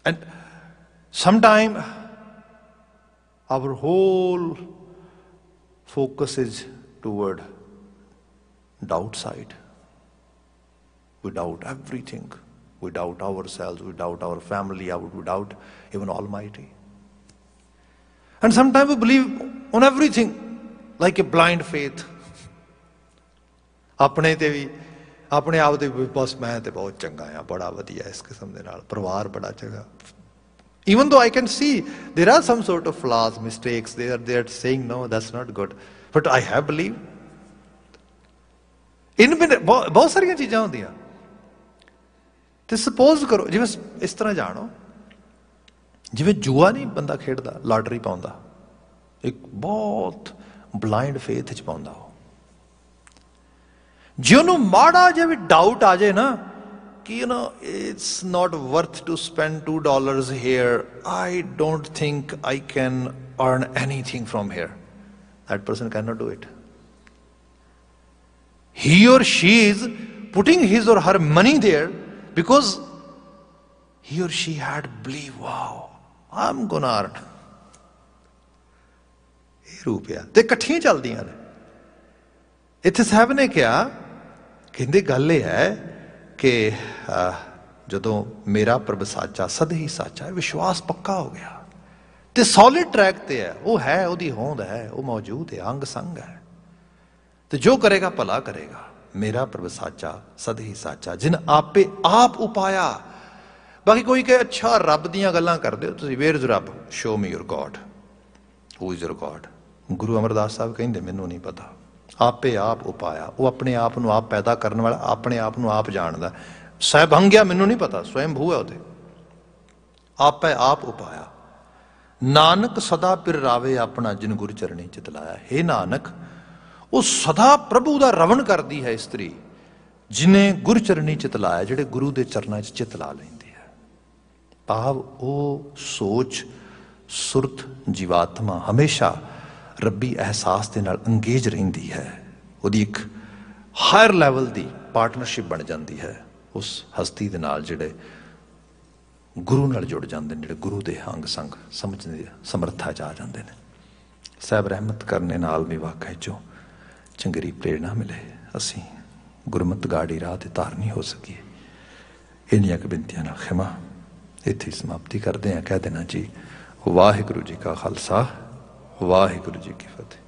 and some time our whole focus is toward doubt side. We doubt everything. We doubt ourselves, we doubt our family, we doubt even Almighty. And sometimes we believe on everything, like a blind faith. ਆਪਣੇ ਤੇ ਵੀ ਆਪਣੇ ਆਪ ਤੇ ਬਸ ਮੈਂ ਤੇ ਬਹੁਤ ਚੰਗਾ ਆ ਬੜਾ ਵਧੀਆ ਇਸ ਕਿਸਮ ਦੇ ਨਾਲ ਪਰਿਵਾਰ ਬੜਾ ਚੰਗਾ Even though I can see there are some sort of flaws, mistakes, they are, they are saying, no, that's not good. But I have believed. ਇਨ ਬਹੁਤ ਸਾਰੀਆਂ ਚੀਜ਼ਾਂ ਹੁੰਦੀਆਂ ਤੇ ਸੁਪੋਜ਼ ਕਰੋ ਜਿਵੇਂ ਇਸ ਤਰ੍ਹਾਂ ਜਾਣੋ ਜਿਵੇਂ ਜੂਆ ਨਹੀਂ ਬੰਦਾ ਖੇਡਦਾ ਲਾਟਰੀ ਪਾਉਂਦਾ ਇੱਕ ਬਹੁਤ ਬਲਾਈਂਡ ਫੇਥ ਚ ਪਾਉਂਦਾ ਉਹ ਜੇ ਉਹਨੂੰ ਮਾੜਾ ਜਿਹਾ ਵੀ ਡਾਊਟ ਆ ਜਾਏ ਨਾ you know, it's not worth to spend two dollars here. I don't think I can earn anything from here. That person cannot do it. He or she is putting his or her money there because he or she had believe. wow, I'm gonna earn. ਇਹ ਰੂਪ ਆ ਤੇ ਇਕੱਠੀਆਂ ਚੱਲਦੀਆਂ ਨੇ ਇੱਥੇ ਸਾਹਿਬ ਨੇ ਕਿਹਾ ਕਹਿੰਦੇ ਗੱਲ ਕਿ ਜਦੋਂ ਮੇਰਾ ਪ੍ਰਭ ਸਾਚਾ ਸਦ ਹੀ ਸਾਚਾ ਹੈ ਵਿਸ਼ਵਾਸ ਪੱਕਾ ਹੋ ਗਿਆ ਤੇ ਸੋਲਿਡ ਟਰੈਕ ਤੇ ਹੈ ਉਹ ਹੈ ਉਹਦੀ ਹੋਂਦ ਹੈ ਉਹ ਮੌਜੂਦ ਹੈ ਅੰਗ ਸੰਗ ਹੈ ਤੇ ਜੋ ਕਰੇਗਾ ਭਲਾ ਕਰੇਗਾ ਮੇਰਾ ਪ੍ਰਭ ਸਾਚਾ ਸਦ ਹੀ ਸਾਚਾ ਜਿਨ ਆਪੇ ਆਪ ਉਪਾਇਆ ਬਾਕੀ ਕੋਈ ਕਹੇ ਅੱਛਾ ਰੱਬ ਦੀਆਂ ਗੱਲਾਂ ਕਰਦੇ ਹੋ ਤੁਸੀਂ ਵੇਅਰ ਇਜ਼ ਰੱਬ show me your god who is your god Guru Amardas Sahib ਕਹਿੰਦੇ ਮੈਨੂੰ ਨਹੀਂ ਪਤਾ ਆਪੇ ਆਪ ਉਪਾਇਆ ਉਹ ਆਪਣੇ ਆਪ ਨੂੰ ਆਪ ਪੈਦਾ ਕਰਨ ਵਾਲਾ ਆਪਣੇ ਆਪ ਨੂੰ ਆਪ ਜਾਣਦਾ ਸਹਿਭੰਗਿਆ ਮੈਨੂੰ ਨਹੀਂ ਪਤਾ ਭੂ ਹੈ ਉਹਦੇ ਆਪੇ ਆਪ ਉਪਾਇਆ ਨਾਨਕ ਸਦਾ ਪਿਰ ਰਾਵੇ ਆਪਣਾ ਜਿਨ ਗੁਰ ਚਰਣੀ ਚਿਤ ਲਾਇਆ ਹੈ ਨਾਨਕ ਉਹ ਸਦਾ ਪ੍ਰਭੂ ਦਾ ਰਵਣ ਕਰਦੀ ਹੈ ਇਸਤਰੀ ਜਿਨੇ ਗੁਰ ਚਰਣੀ ਚਿਤ ਲਾਇਆ ਜਿਹੜੇ ਗੁਰੂ ਦੇ ਚਰਨਾਂ 'ਚ ਚਿਤ ਲਾ ਲੈਂਦੀ ਹੈ ਭਾਵ ਉਹ ਸੋਚ ਸੁਰਤ ਜੀਵਾਤਮਾ ਹਮੇਸ਼ਾ ਰੱਬੀ ਅਹਿਸਾਸ ਦੇ ਨਾਲ ਅੰਗੇਜ ਰਹਿੰਦੀ ਹੈ ਉਹਦੀ ਇੱਕ ਹਾਇਰ ਲੈਵਲ ਦੀ ਪਾਰਟਨਰਸ਼ਿਪ ਬਣ ਜਾਂਦੀ ਹੈ ਉਸ ਹਸਤੀ ਦੇ ਨਾਲ ਜਿਹੜੇ ਗੁਰੂ ਨਾਲ ਜੁੜ ਜਾਂਦੇ ਨੇ ਜਿਹੜੇ ਗੁਰੂ ਦੇ ਹੰਗ ਸੰਗ ਸਮਝਣ ਦੀ ਸਮਰੱਥਾ ਜਾ ਆ ਜਾਂਦੇ ਨੇ ਸਹਿਬ ਰਹਿਮਤ ਕਰਨੇ ਨਾਲ ਵੀ ਵਾਕਿਆ ਚੋਂ ਚੰਗਰੀ ਪ੍ਰੇਰਣਾ ਮਿਲੇ ਅਸੀਂ ਗੁਰਮਤ ਗਾੜੀ ਰਾਹ ਤੇ ਧਾਰਨੀ ਹੋ ਸਕੀਏ ਇੰਨੀਆਂ ਕੁ ਬੇਨਤੀਆਂ ਨਾਲ ਖਿਮਾ ਇੱਥੇ ਸਮਾਪਤੀ ਕਰਦੇ ਆ ਕਹਿ ਦੇਣਾ ਜੀ ਵਾਹਿਗੁਰੂ ਜੀ ਕਾ ਖਾਲਸਾ ਵਾਹਿਗੁਰੂ ਜੀ ਕੀ ਫਤਿਹ